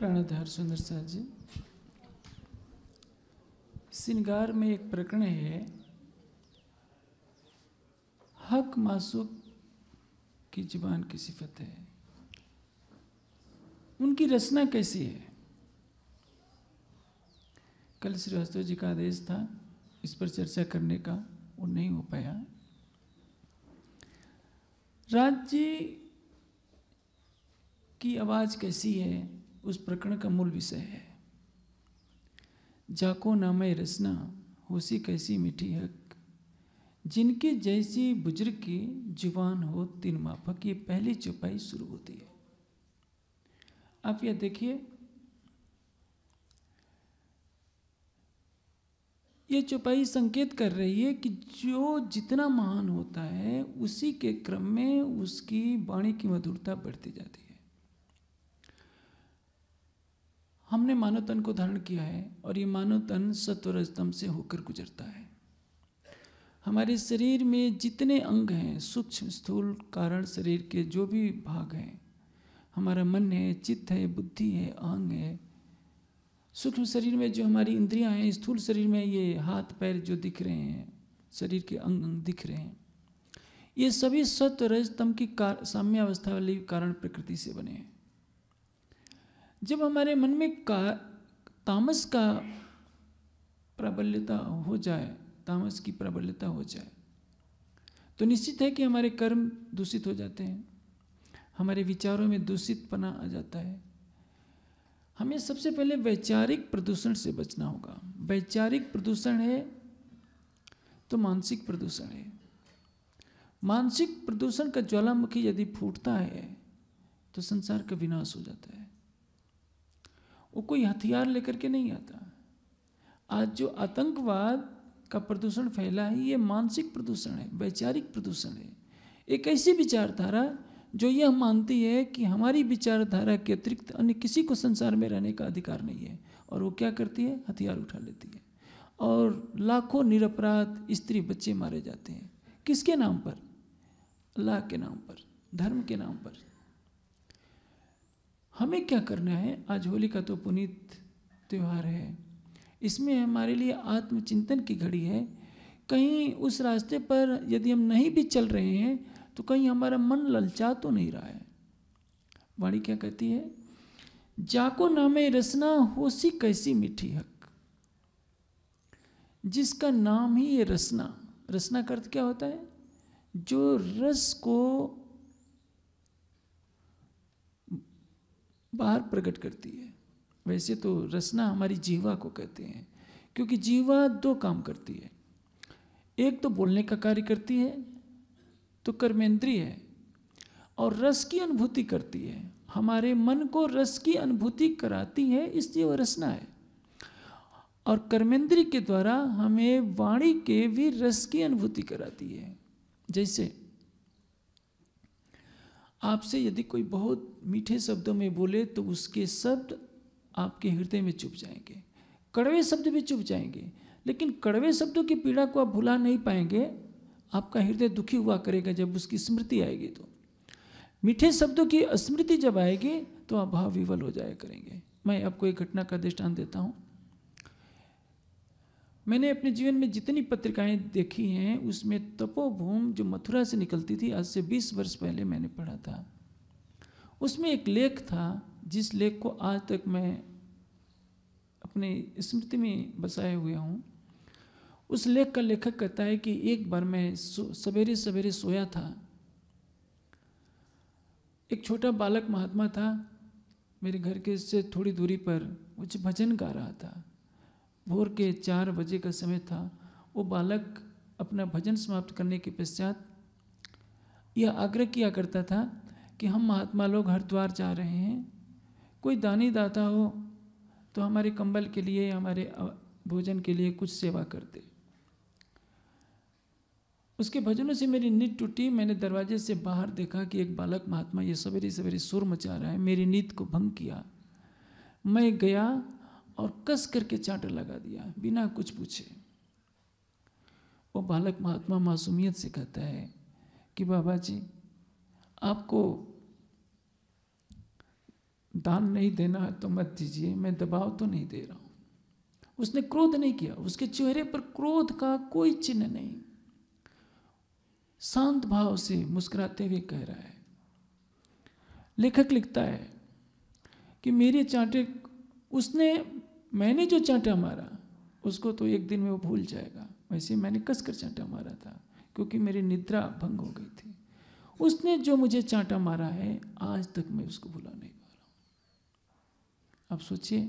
प्राणधार सुंदर साहब जी श्रृंगार में एक प्रकरण है हक मासूक की जुबान की सिफत है उनकी रचना कैसी है कल श्रीवास्तव जी का आदेश था इस पर चर्चा करने का वो नहीं हो पाया राज्य की आवाज़ कैसी है उस प्रकरण का मूल विषय है जाको नामय रसना होसी कैसी मीठी हक जिनके जैसी बुजुर्ग की जुबान हो तीन माफक ये पहली चौपाई शुरू होती है आप यह देखिए ये चौपाई संकेत कर रही है कि जो जितना महान होता है उसी के क्रम में उसकी वाणी की मधुरता बढ़ती जाती है हमने मानव तन को धारण किया है और ये मानव तन सत्वरजतम से होकर गुजरता है हमारे शरीर में जितने अंग हैं सूक्ष्म स्थूल कारण शरीर के जो भी भाग हैं हमारा मन है चित्त है बुद्धि है अंग है सूक्ष्म शरीर में जो हमारी इंद्रियां हैं स्थूल शरीर में ये हाथ पैर जो दिख रहे हैं शरीर के अंग अंग दिख रहे हैं ये सभी सत्व रजतम की कार साम्यावस्था वाली कारण प्रकृति से बने हैं जब हमारे मन में का तामस का प्रबल्यता हो जाए तामस की प्रबल्यता हो जाए तो निश्चित है कि हमारे कर्म दूषित हो जाते हैं हमारे विचारों में दूषितपना आ जाता है हमें सबसे पहले वैचारिक प्रदूषण से बचना होगा वैचारिक प्रदूषण है तो मानसिक प्रदूषण है मानसिक प्रदूषण का ज्वालामुखी यदि फूटता है तो संसार का विनाश हो जाता है वो कोई हथियार लेकर के नहीं आता आज जो आतंकवाद का प्रदूषण फैला है ये मानसिक प्रदूषण है वैचारिक प्रदूषण है एक ऐसी विचारधारा जो यह मानती है कि हमारी विचारधारा के अतिरिक्त अन्य किसी को संसार में रहने का अधिकार नहीं है और वो क्या करती है हथियार उठा लेती है और लाखों निरपराध स्त्री बच्चे मारे जाते हैं किसके नाम पर अल्लाह के नाम पर धर्म के नाम पर हमें क्या करना है आज होली का तो पुनीत त्यौहार है इसमें हमारे लिए आत्मचिंतन की घड़ी है कहीं उस रास्ते पर यदि हम नहीं भी चल रहे हैं तो कहीं हमारा मन ललचा तो नहीं रहा है वाणी क्या कहती है जाको नामे रसना होसी कैसी मीठी हक जिसका नाम ही ये रसना रसना का अर्थ क्या होता है जो रस को बाहर प्रकट करती है वैसे तो रसना हमारी जीवा को कहते हैं क्योंकि जीवा दो काम करती है एक तो बोलने का कार्य करती है तो कर्मेंद्रीय है और रस की अनुभूति करती है हमारे मन को रस की अनुभूति कराती है इसलिए वह रसना है और कर्मेंद्री के द्वारा हमें वाणी के भी रस की अनुभूति कराती है जैसे आपसे यदि कोई बहुत मीठे शब्दों में बोले तो उसके शब्द आपके हृदय में चुप जाएंगे कड़वे शब्द भी चुप जाएंगे लेकिन कड़वे शब्दों की पीड़ा को आप भुला नहीं पाएंगे आपका हृदय दुखी हुआ करेगा जब उसकी स्मृति आएगी तो मीठे शब्दों की स्मृति जब आएगी तो आप भाव विवल हो जाया करेंगे मैं आपको एक घटना का दृष्टांत देता हूँ मैंने अपने जीवन में जितनी पत्रिकाएं देखी हैं उसमें तपोभूम जो मथुरा से निकलती थी आज से 20 वर्ष पहले मैंने पढ़ा था उसमें एक लेख था जिस लेख को आज तक मैं अपने स्मृति में बसाए हुए हूँ उस लेख का लेखक कहता है कि एक बार मैं सवेरे सवेरे सोया था एक छोटा बालक महात्मा था मेरे घर के से थोड़ी दूरी पर मुझे भजन गा रहा था भोर के चार बजे का समय था वो बालक अपना भजन समाप्त करने के पश्चात यह आग्रह किया करता था कि हम महात्मा लोग हरिद्वार जा रहे हैं कोई दानी दाता हो तो हमारे कंबल के लिए हमारे भोजन के लिए कुछ सेवा कर दे उसके भजनों से मेरी नींद टूटी मैंने दरवाजे से बाहर देखा कि एक बालक महात्मा ये सवेरे सवेरे सुर मचा रहा है मेरी नींद को भंग किया मैं गया और कस करके चाटा लगा दिया बिना कुछ पूछे वो बालक महात्मा मासूमियत से कहता है कि बाबा जी आपको दान नहीं देना है तो मत दीजिए मैं दबाव तो नहीं दे रहा हूं उसने क्रोध नहीं किया उसके चेहरे पर क्रोध का कोई चिन्ह नहीं शांत भाव से मुस्कुराते हुए कह रहा है लेखक लिखता है कि मेरे चांटे उसने मैंने जो चांटा मारा उसको तो एक दिन में वो भूल जाएगा वैसे मैंने कस कर चांटा मारा था क्योंकि मेरी निद्रा भंग हो गई थी उसने जो मुझे चांटा मारा है आज तक मैं उसको भुला नहीं पा रहा आप सोचिए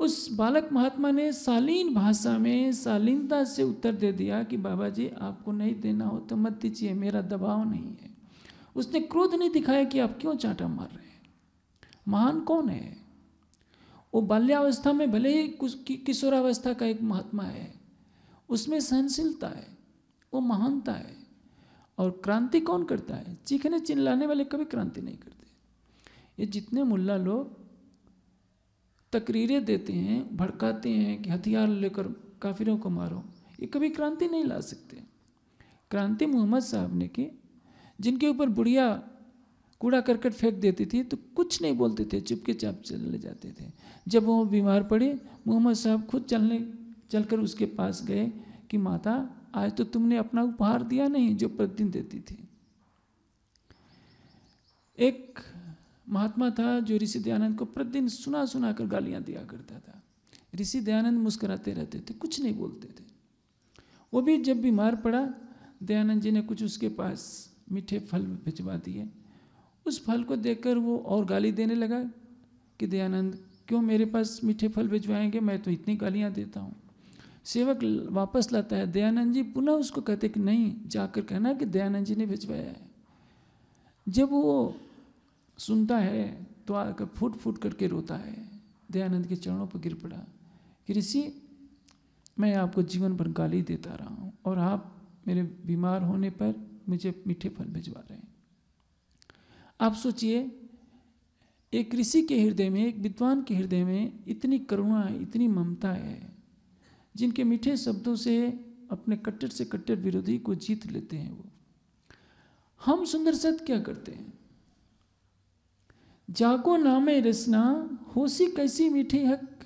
उस बालक महात्मा ने शालीन भाषा में शालीनता से उत्तर दे दिया कि बाबा जी आपको नहीं देना हो तो मत दीजिए मेरा दबाव नहीं है उसने क्रोध नहीं दिखाया कि आप क्यों चांटा मार रहे हैं महान कौन है वो बाल्यावस्था में भले ही कुछ कि, किशोरावस्था का एक महात्मा है उसमें सहनशीलता है वो महानता है और क्रांति कौन करता है चीखने चिल्लाने वाले कभी क्रांति नहीं करते ये जितने मुल्ला लोग तकरीरें देते हैं भड़काते हैं कि हथियार लेकर काफिरों को मारो ये कभी क्रांति नहीं ला सकते क्रांति मोहम्मद साहब ने की जिनके ऊपर बुढ़िया कूड़ा करकट फेंक देती थी तो कुछ नहीं बोलते थे चुपके चाप चले जाते थे जब वो बीमार पड़े मोहम्मद साहब खुद चलने चलकर उसके पास गए कि माता आज तो तुमने अपना उपहार दिया नहीं जो प्रतिदिन देती थी एक महात्मा था जो ऋषि दयानंद को प्रतिदिन सुना सुना कर गालियाँ दिया करता था ऋषि दयानंद मुस्कराते रहते थे कुछ नहीं बोलते थे वो भी जब बीमार पड़ा दयानंद जी ने कुछ उसके पास मीठे फल भिजवा दिए उस फल को देखकर वो और गाली देने लगा कि दयानंद क्यों मेरे पास मीठे फल भिजवाएंगे मैं तो इतनी गालियाँ देता हूँ सेवक वापस लाता है दयानंद जी पुनः उसको कहते कि नहीं जाकर कहना कि दयानंद जी ने भिजवाया है जब वो सुनता है तो आकर फूट फूट करके रोता है दयानंद के चरणों पर गिर पड़ा कि ऋषि मैं आपको जीवन भर गाली देता रहा हूँ और आप मेरे बीमार होने पर मुझे मीठे फल भिजवा रहे हैं आप सोचिए एक ऋषि के हृदय में एक विद्वान के हृदय में इतनी करुणा है इतनी ममता है जिनके मीठे शब्दों से अपने कट्टर से कट्टर विरोधी को जीत लेते हैं वो हम सुंदर सत क्या करते हैं जाको नामे रसना होसी कैसी मीठी हक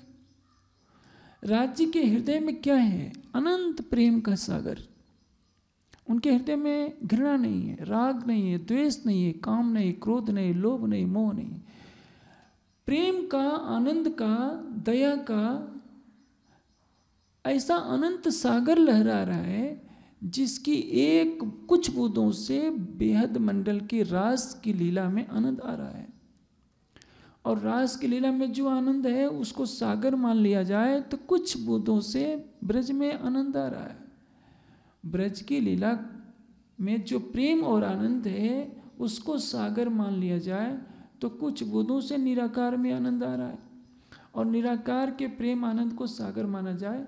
राज्य के हृदय में क्या है अनंत प्रेम का सागर उनके हृदय में घृणा नहीं है राग नहीं है द्वेष नहीं है काम नहीं क्रोध नहीं लोभ नहीं मोह नहीं प्रेम का आनंद का दया का ऐसा अनंत सागर लहरा रहा है जिसकी एक कुछ बूंदों से बेहद मंडल की रास की लीला में आनंद आ रहा है और रास की लीला में जो आनंद है उसको सागर मान लिया जाए तो कुछ बूंदों से ब्रज में आनंद आ रहा है ब्रज की लीला में जो प्रेम और आनंद है उसको सागर मान लिया जाए तो कुछ गुणों से निराकार में आनंद आ रहा है और निराकार के प्रेम आनंद को सागर माना जाए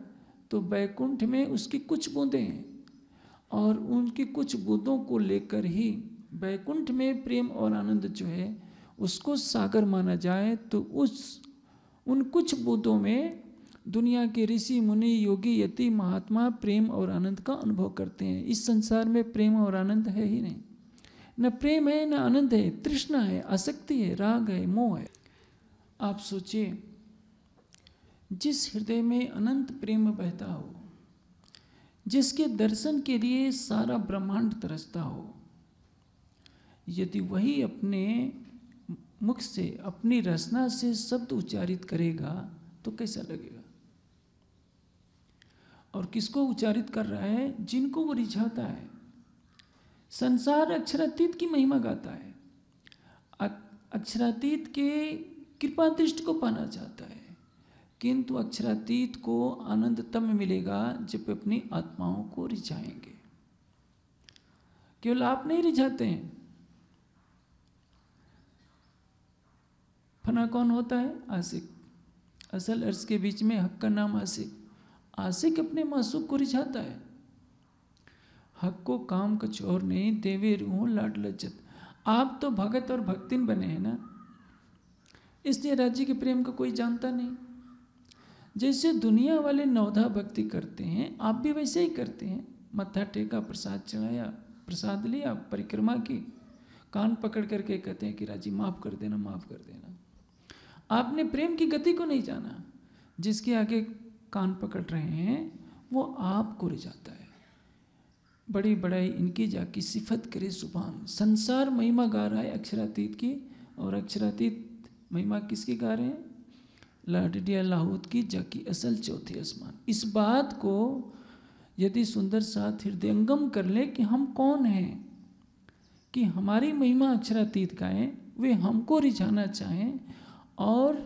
तो बैकुंठ में उसकी कुछ बूंदें हैं और उनकी कुछ बूंदों को लेकर ही बैकुंठ में प्रेम और आनंद जो है उसको सागर माना जाए तो उस उन कुछ बूंदों में दुनिया के ऋषि मुनि योगी यति महात्मा प्रेम और आनंद का अनुभव करते हैं इस संसार में प्रेम और आनंद है ही नहीं न प्रेम है न आनंद है तृष्णा है आसक्ति है राग है मोह है आप सोचिए जिस हृदय में अनंत प्रेम बहता हो जिसके दर्शन के लिए सारा ब्रह्मांड तरसता हो यदि वही अपने मुख से अपनी रचना से शब्द उच्चारित करेगा तो कैसा लगेगा और किसको उच्चारित कर रहा है जिनको वो रिझाता है संसार अक्षरातीत की महिमा गाता है अक्षरातीत के कृपा दृष्टि को पाना चाहता है किंतु अक्षरातीत को आनंद तब मिलेगा जब अपनी आत्माओं को रिझाएंगे केवल आप नहीं रिझाते हैं फना कौन होता है आशिक असल अर्ज के बीच में हक का नाम आशिक आशिक अपने मासूक को रिझाता है को काम कुछ और नहीं देवे रूह लाड लज्जत आप तो भगत और भक्तिन बने हैं ना इसलिए राज्य के प्रेम को कोई जानता नहीं जैसे दुनिया वाले नौधा भक्ति करते हैं आप भी वैसे ही करते हैं मत्था टेका प्रसाद चढ़ाया प्रसाद लिया परिक्रमा की कान पकड़ करके कहते हैं कि राजी माफ़ कर देना माफ़ कर देना आपने प्रेम की गति को नहीं जाना जिसके आगे कान पकड़ रहे हैं वो आपको रिझाता है बड़ी बड़ाई इनकी जाकी सिफत करे सुबहान संसार महिमा गा रहा है अक्षरातीत की और अक्षरातीत महिमा किसकी गा रहे हैं लाडडिया लाहौत की जाकी असल चौथे आसमान इस बात को यदि सुंदर साथ हृदयंगम कर ले कि हम कौन हैं कि हमारी महिमा अक्षरातीत गाएँ वे हमको रिझाना चाहें और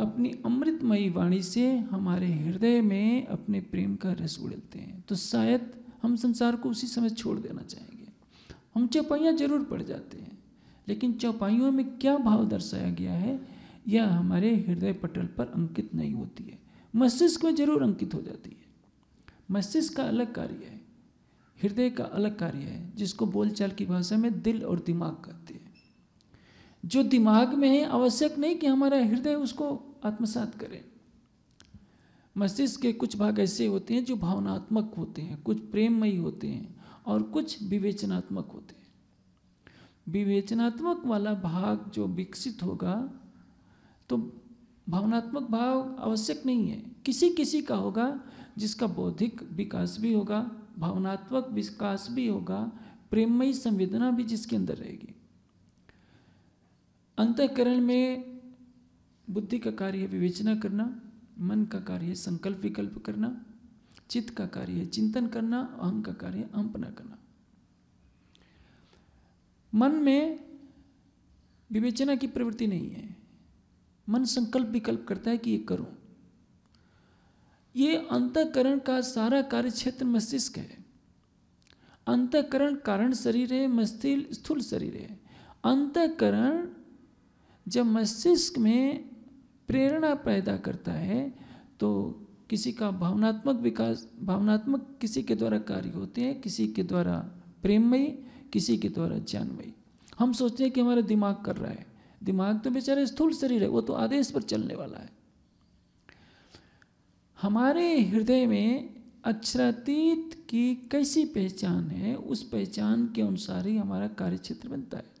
अपनी अमृतमयी वाणी से हमारे हृदय में अपने प्रेम का रस उड़ेलते हैं तो शायद हम संसार को उसी समय छोड़ देना चाहेंगे हम चौपाइयाँ जरूर पढ़ जाते हैं लेकिन चौपाइयों में क्या भाव दर्शाया गया है यह हमारे हृदय पटल पर अंकित नहीं होती है मस्तिष्क में जरूर अंकित हो जाती है मस्तिष्क का अलग कार्य है हृदय का अलग कार्य है जिसको बोलचाल की भाषा में दिल और दिमाग कहते हैं जो दिमाग में है आवश्यक नहीं कि हमारा हृदय उसको आत्मसात करे मस्तिष्क के कुछ भाग ऐसे होते हैं जो भावनात्मक होते हैं कुछ प्रेममयी होते हैं और कुछ विवेचनात्मक होते हैं विवेचनात्मक वाला भाग जो विकसित होगा तो भावनात्मक भाव आवश्यक नहीं है किसी किसी का होगा जिसका बौद्धिक विकास भी होगा भावनात्मक विकास भी होगा प्रेममयी संवेदना भी जिसके अंदर रहेगी अंतकरण में बुद्धि का कार्य है विवेचना करना मन का कार्य है संकल्प विकल्प करना चित्त का कार्य है चिंतन करना अहम का कार्य है अंपना करना मन में विवेचना की प्रवृत्ति नहीं है मन संकल्प विकल्प करता है कि ये करूं ये अंतकरण का सारा कार्य क्षेत्र मस्तिष्क है अंतकरण कारण शरीर है मस्तिष्क स्थूल शरीर है अंतकरण जब मस्तिष्क में प्रेरणा पैदा करता है तो किसी का भावनात्मक विकास भावनात्मक किसी के द्वारा कार्य होते हैं किसी के द्वारा प्रेममयी किसी के द्वारा ज्ञानमयी हम सोचते हैं कि हमारा दिमाग कर रहा है दिमाग तो बेचारे स्थूल शरीर है वो तो आदेश पर चलने वाला है हमारे हृदय में अक्षरातीत की कैसी पहचान है उस पहचान के अनुसार ही हमारा कार्य क्षेत्र बनता है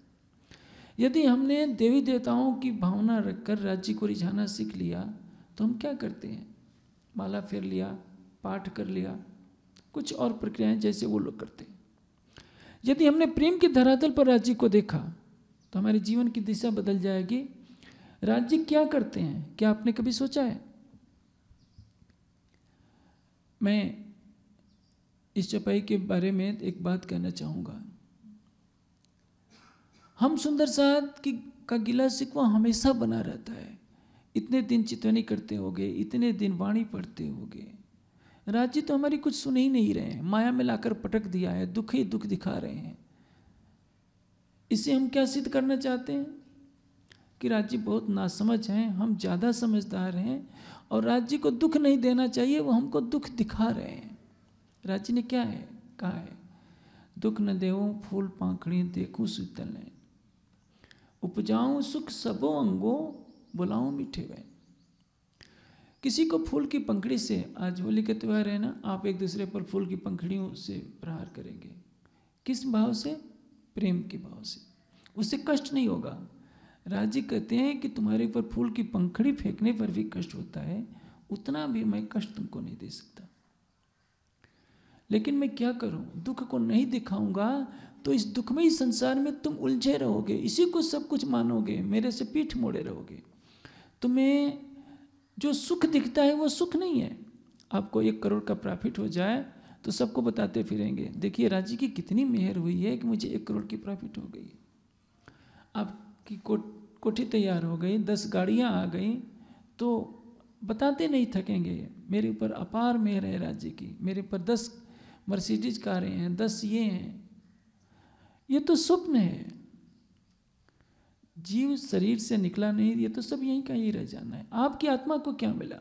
यदि हमने देवी देवताओं की भावना रखकर राज्य को रिझाना सीख लिया तो हम क्या करते हैं माला फेर लिया पाठ कर लिया कुछ और प्रक्रियाएं जैसे वो लोग करते हैं यदि हमने प्रेम के धरातल पर राज्य को देखा तो हमारे जीवन की दिशा बदल जाएगी राज्य क्या करते हैं क्या आपने कभी सोचा है मैं इस चपाई के बारे में एक बात कहना चाहूँगा हम सुंदर साथ की का गिला सिकवा हमेशा बना रहता है इतने दिन चितवनी करते गए इतने दिन वाणी पढ़ते गए राज्य तो हमारी कुछ सुन ही नहीं रहे हैं माया में लाकर पटक दिया है दुख ही दुख दिखा रहे हैं इसे हम क्या सिद्ध करना चाहते हैं कि राज्य बहुत नासमझ हैं हम ज़्यादा समझदार हैं और राज्य को दुख नहीं देना चाहिए वो हमको दुख दिखा रहे हैं राज्य ने क्या है कहा है दुख न देव फूल पाखड़ी देखूँ शीतल उपजाऊं सुख सबो अंगो बुलाऊं मीठे बहन किसी को फूल की पंखड़ी से आज होली का त्यौहार है ना आप एक दूसरे पर फूल की पंखड़ियों से प्रहार करेंगे किस भाव से प्रेम के भाव से उससे कष्ट नहीं होगा राजी कहते हैं कि तुम्हारे ऊपर फूल की पंखड़ी फेंकने पर भी कष्ट होता है उतना भी मैं कष्ट तुमको नहीं दे सकता लेकिन मैं क्या करूं दुख को नहीं दिखाऊंगा तो इस दुख में ही संसार में तुम उलझे रहोगे इसी को सब कुछ मानोगे मेरे से पीठ मोड़े रहोगे तुम्हें जो सुख दिखता है वो सुख नहीं है आपको एक करोड़ का प्रॉफिट हो जाए तो सबको बताते फिरेंगे देखिए राजी की कितनी मेहर हुई है कि मुझे एक करोड़ की प्रॉफिट हो गई आपकी कोठी तैयार हो गई दस गाड़ियाँ आ गई तो बताते नहीं थकेंगे मेरे ऊपर अपार मेहर है राज्य की मेरे ऊपर दस मर्सिडीज कारें हैं दस ये हैं ये तो स्वप्न है जीव शरीर से निकला नहीं ये तो सब यहीं का ही रह जाना है आपकी आत्मा को क्या मिला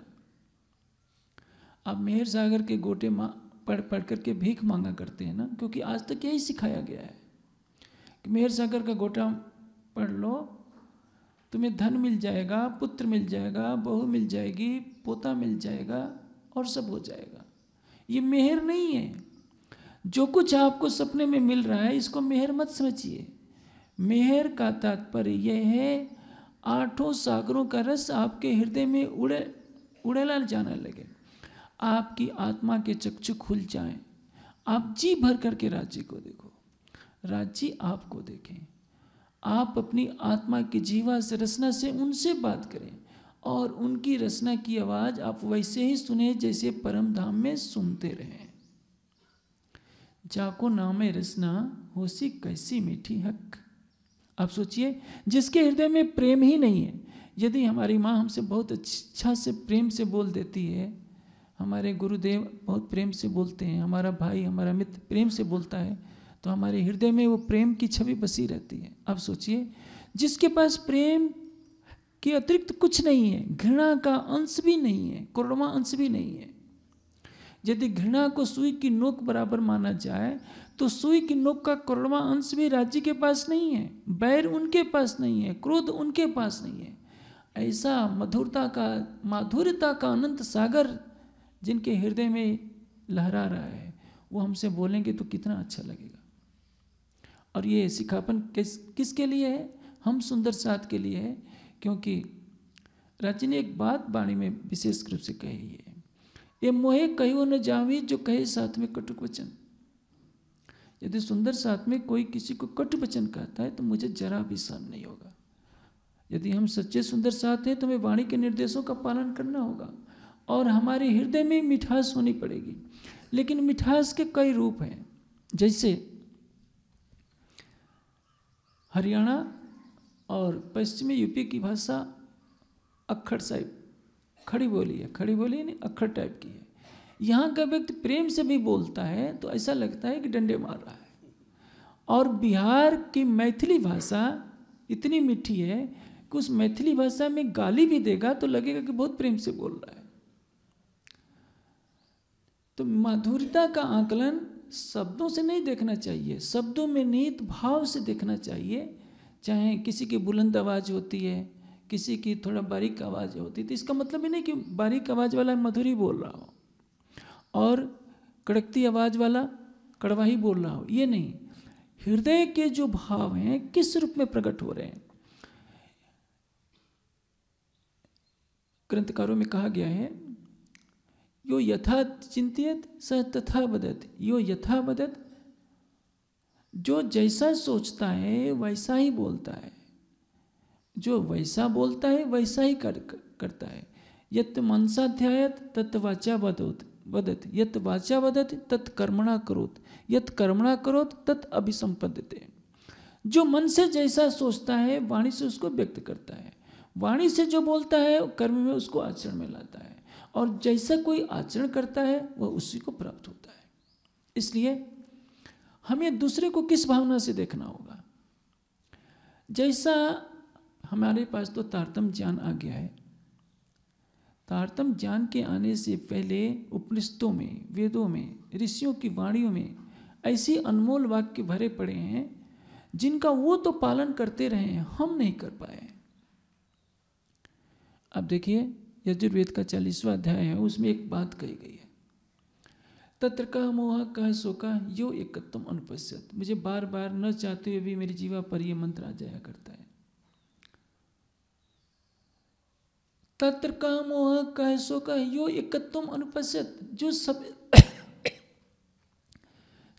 आप मेहर सागर के गोटे माँ पढ़ पढ़ करके भीख मांगा करते हैं ना क्योंकि आज तक यही सिखाया गया है कि मेहर सागर का गोटा पढ़ लो तुम्हें धन मिल जाएगा पुत्र मिल जाएगा बहू मिल जाएगी पोता मिल जाएगा और सब हो जाएगा ये मेहर नहीं है जो कुछ आपको सपने में मिल रहा है इसको मेहर मत समझिए मेहर का तात्पर्य यह है आठों सागरों का रस आपके हृदय में उड़े उड़ेला जाना लगे आपकी आत्मा के चक्षु खुल जाएं आप जी भर करके राज्य को देखो राज्य आपको देखें आप अपनी आत्मा की जीवा से रचना से उनसे बात करें और उनकी रचना की आवाज़ आप वैसे ही सुने जैसे परम धाम में सुनते रहें जाको नामे रसना होसी कैसी मीठी हक आप सोचिए जिसके हृदय में प्रेम ही नहीं है यदि हमारी माँ हमसे बहुत अच्छा से प्रेम से बोल देती है हमारे गुरुदेव बहुत प्रेम से बोलते हैं हमारा भाई हमारा मित्र प्रेम से बोलता है तो हमारे हृदय में वो प्रेम की छवि बसी रहती है आप सोचिए जिसके पास प्रेम के अतिरिक्त कुछ नहीं है घृणा का अंश भी नहीं है करुणा अंश भी नहीं है यदि घृणा को सुई की नोक बराबर माना जाए तो सुई की नोक का करोड़वा अंश भी राज्य के पास नहीं है बैर उनके पास नहीं है क्रोध उनके पास नहीं है ऐसा मधुरता का माधुर्यता का अनंत सागर जिनके हृदय में लहरा रहा है वो हमसे बोलेंगे तो कितना अच्छा लगेगा और ये सिखापन किस किसके लिए है हम सुंदर साथ के लिए है क्योंकि राज्य ने एक बात वाणी में विशेष रूप से कही है ये मोहे कहो न जावी जो कहे साथ में कटुक वचन यदि सुंदर साथ में कोई किसी को कटु वचन कहता है तो मुझे जरा भी सहन नहीं होगा यदि हम सच्चे सुंदर साथ हैं तो हमें वाणी के निर्देशों का पालन करना होगा और हमारे हृदय में मिठास होनी पड़ेगी लेकिन मिठास के कई रूप हैं जैसे हरियाणा और पश्चिमी यूपी की भाषा अक्खड़ साहिब खड़ी बोली है खड़ी बोली यानी अखर टाइप की है यहाँ का व्यक्ति प्रेम से भी बोलता है तो ऐसा लगता है कि डंडे मार रहा है और बिहार की मैथिली भाषा इतनी मीठी है कि उस मैथिली भाषा में गाली भी देगा तो लगेगा कि बहुत प्रेम से बोल रहा है तो माधुरता का आकलन शब्दों से नहीं देखना चाहिए शब्दों में नीत भाव से देखना चाहिए चाहे किसी की बुलंद आवाज़ होती है किसी की थोड़ा बारीक आवाज़ होती तो इसका मतलब ही नहीं कि बारीक आवाज़ वाला मधुर ही बोल रहा हो और कड़कती आवाज़ वाला कड़वा ही बोल रहा हो ये नहीं हृदय के जो भाव हैं किस रूप में प्रकट हो रहे हैं ग्रंथकारों में कहा गया है यो यथा चिंतित स तथा बदत यो यथा बदत जो जैसा सोचता है वैसा ही बोलता है जो वैसा बोलता है वैसा ही कर, करता है यत् मनसाध्यायत तत् वाचा बदोत वदत यत् वाचा वदत तत् कर्मणा करोत यत् कर्मणा करोत तत् अभिसंपद्यते जो मन से जैसा सोचता है वाणी से उसको व्यक्त करता है वाणी से जो बोलता है कर्म में उसको आचरण में लाता है और जैसा कोई आचरण करता है वह उसी को प्राप्त होता है इसलिए हमें दूसरे को किस भावना से देखना होगा जैसा हमारे पास तो तारतम ज्ञान आ गया है तारतम ज्ञान के आने से पहले उपनिषदों में वेदों में ऋषियों की वाणियों में ऐसी अनमोल वाक्य भरे पड़े हैं जिनका वो तो पालन करते रहे हैं हम नहीं कर पाए अब देखिए यजुर्वेद का चालीसवा अध्याय है उसमें एक बात कही गई है तत्र कह मोह कह शोका यो एकत्तम अनुपस्थित मुझे बार बार न चाहते हुए भी मेरी जीवा पर यह मंत्र आ जाया करता है तत्र का मोह कह सो कह यो एकत्वम अनुपस्थित जो सब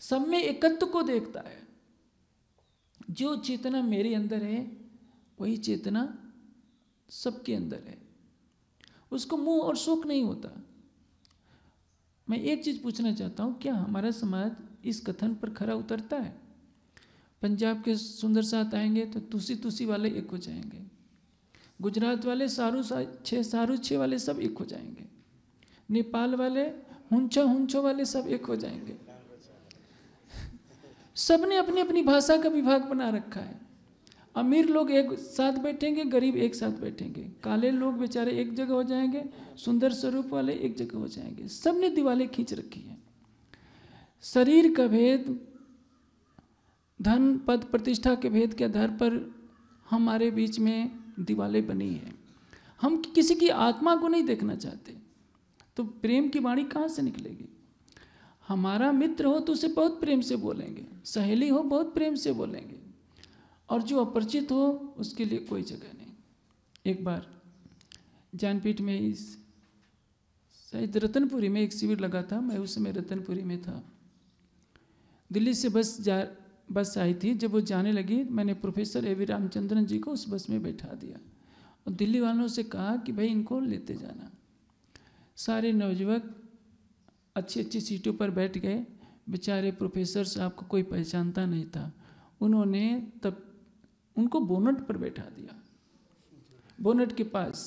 सब में एकत्व को देखता है जो चेतना मेरे अंदर है वही चेतना सबके अंदर है उसको मुंह और शोक नहीं होता मैं एक चीज़ पूछना चाहता हूँ क्या हमारा समाज इस कथन पर खरा उतरता है पंजाब के सुंदर साथ आएंगे तो तुसी तुसी वाले एक हो जाएंगे गुजरात वाले सारू सा छः सारू छः वाले सब एक हो जाएंगे नेपाल वाले हुंचो हुंचो वाले सब एक हो जाएंगे सब ने अपनी अपनी भाषा का विभाग बना रखा है अमीर लोग एक साथ बैठेंगे गरीब एक साथ बैठेंगे काले लोग बेचारे एक जगह हो जाएंगे सुंदर स्वरूप वाले एक जगह हो जाएंगे सब ने दिवाले खींच रखी है शरीर का भेद धन पद प्रतिष्ठा के भेद के आधार पर हमारे बीच में दिवाले बनी है हम किसी की आत्मा को नहीं देखना चाहते तो प्रेम की वाणी कहाँ से निकलेगी हमारा मित्र हो तो उसे बहुत प्रेम से बोलेंगे सहेली हो बहुत प्रेम से बोलेंगे और जो अपरिचित हो उसके लिए कोई जगह नहीं एक बार जानपीठ में इस शायद रतनपुरी में एक शिविर लगा था मैं उस समय रतनपुरी में था दिल्ली से बस जा बस आई थी जब वो जाने लगी मैंने professor A V Ramachandran ji को उस बस में बैठा दिया और दिल्ली वालों से कहा कि भाई इनको लेते जाना सारे नवयुवक अच्छी अच्छी सीटों पर बैठ गए बेचारे प्रोफेसर साहब को कोई पहचानता नहीं था उन्होंने तब उनको बोनट पर बैठा दिया बोनट के पास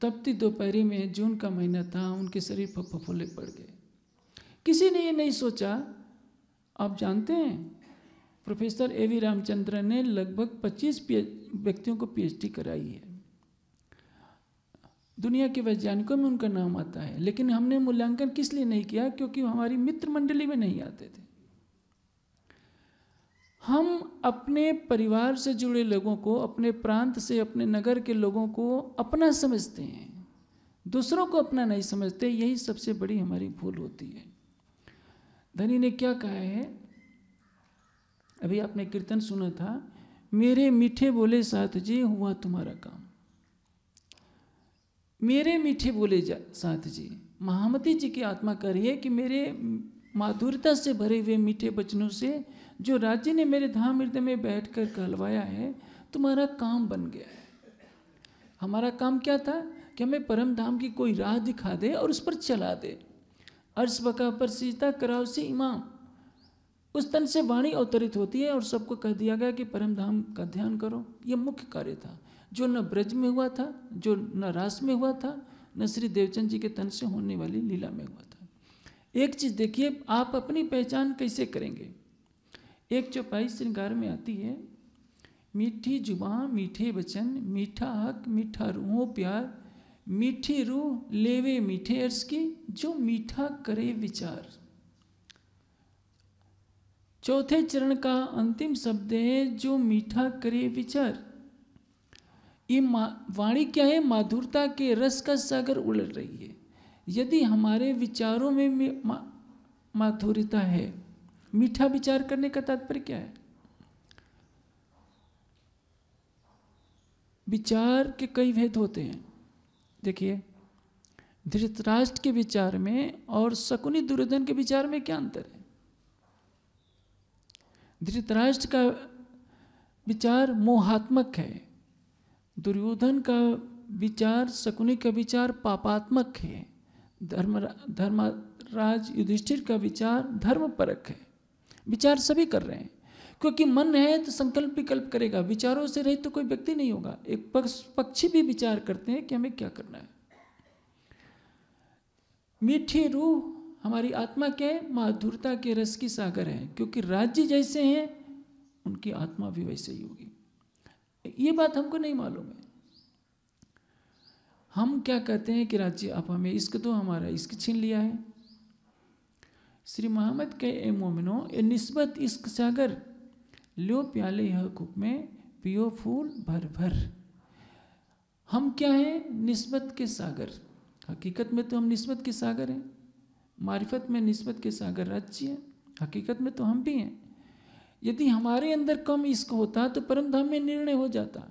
तब ती दोपहरी में जून का महीना था उनके शरीर पर फफोले पड़ गए किसी ने ये नहीं सोचा आप जानते हैं प्रोफेसर ए वी रामचंद्रन ने लगभग 25 व्यक्तियों को पीएचडी कराई है दुनिया के वैज्ञानिकों में उनका नाम आता है लेकिन हमने मूल्यांकन किस लिए नहीं किया क्योंकि हमारी मित्र मंडली में नहीं आते थे हम अपने परिवार से जुड़े लोगों को अपने प्रांत से अपने नगर के लोगों को अपना समझते हैं दूसरों को अपना नहीं समझते यही सबसे बड़ी हमारी भूल होती है धनी ने क्या कहा है अभी आपने कीर्तन सुना था मेरे मीठे बोले साथ जी हुआ तुम्हारा काम मेरे मीठे बोले जा साथ जी महामती जी की आत्मा रही है कि मेरे माधुरता से भरे हुए मीठे बचनों से जो राज्य ने मेरे धाम हृदय में बैठ कर कहलवाया है तुम्हारा काम बन गया है हमारा काम क्या था कि हमें परम धाम की कोई राह दिखा दे और उस पर चला दे अर्श बका पर सीता कराव से इमाम उस तन से वाणी अवतरित होती है और सबको कह दिया गया कि परम धाम का ध्यान करो ये मुख्य कार्य था जो न ब्रज में हुआ था जो न रास में हुआ था न श्री देवचंद जी के तन से होने वाली लीला में हुआ था एक चीज़ देखिए आप अपनी पहचान कैसे करेंगे एक चौपाई श्रृंगार में आती है मीठी जुबा मीठे वचन मीठा हक मीठा रूहो प्यार मीठी रूह लेवे मीठे अर्श की जो मीठा करे विचार चौथे चरण का अंतिम शब्द है जो मीठा करे विचार ये वाणी क्या है माधुरता के रस का सागर उलट रही है यदि हमारे विचारों में माधुरता है मीठा विचार करने का तात्पर्य क्या है विचार के कई भेद होते हैं देखिए धृतराष्ट्र के विचार में और शकुनी दुर्योधन के विचार में क्या अंतर है धृतराष्ट्र का विचार मोहात्मक है दुर्योधन का विचार शकुनि का विचार पापात्मक है धर्म धर्मराज युधिष्ठिर का विचार धर्मपरक है विचार सभी कर रहे हैं क्योंकि मन है तो संकल्प विकल्प करेगा विचारों से रहित तो कोई व्यक्ति नहीं होगा एक पक्ष पक्षी भी विचार करते हैं कि हमें क्या करना है मीठी रूह हमारी आत्मा क्या है माधुरता के रस की सागर है क्योंकि राज्य जैसे हैं उनकी आत्मा भी वैसे ही होगी ये बात हमको नहीं मालूम है हम क्या कहते हैं कि राज्य आप हमें इश्क तो हमारा इश्क छीन लिया है श्री मोहम्मद के ए मोमिनो ए नस्बत इश्क सागर लो प्याले यह में पियो फूल भर भर हम क्या हैं नस्बत के सागर हकीकत में तो हम नस्बत के सागर हैं मारिफत में नस्बत के सागर राज्य हकीकत में तो हम भी हैं यदि हमारे अंदर कम इश्क होता तो परम धाम में निर्णय हो जाता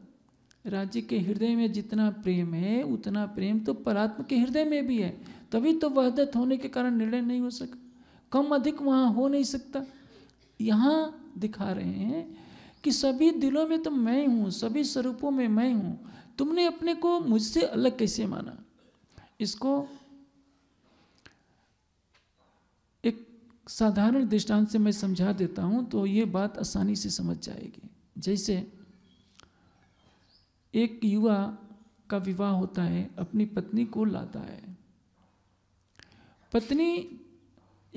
राज्य के हृदय में जितना प्रेम है उतना प्रेम तो परात्म के हृदय में भी है तभी तो वहदत होने के कारण निर्णय नहीं हो सका कम अधिक वहाँ हो नहीं सकता यहाँ दिखा रहे हैं कि सभी दिलों में तो मैं हूँ सभी स्वरूपों में मैं हूँ तुमने अपने को मुझसे अलग कैसे माना इसको साधारण दृष्टांत से मैं समझा देता हूँ तो ये बात आसानी से समझ जाएगी जैसे एक युवा का विवाह होता है अपनी पत्नी को लाता है पत्नी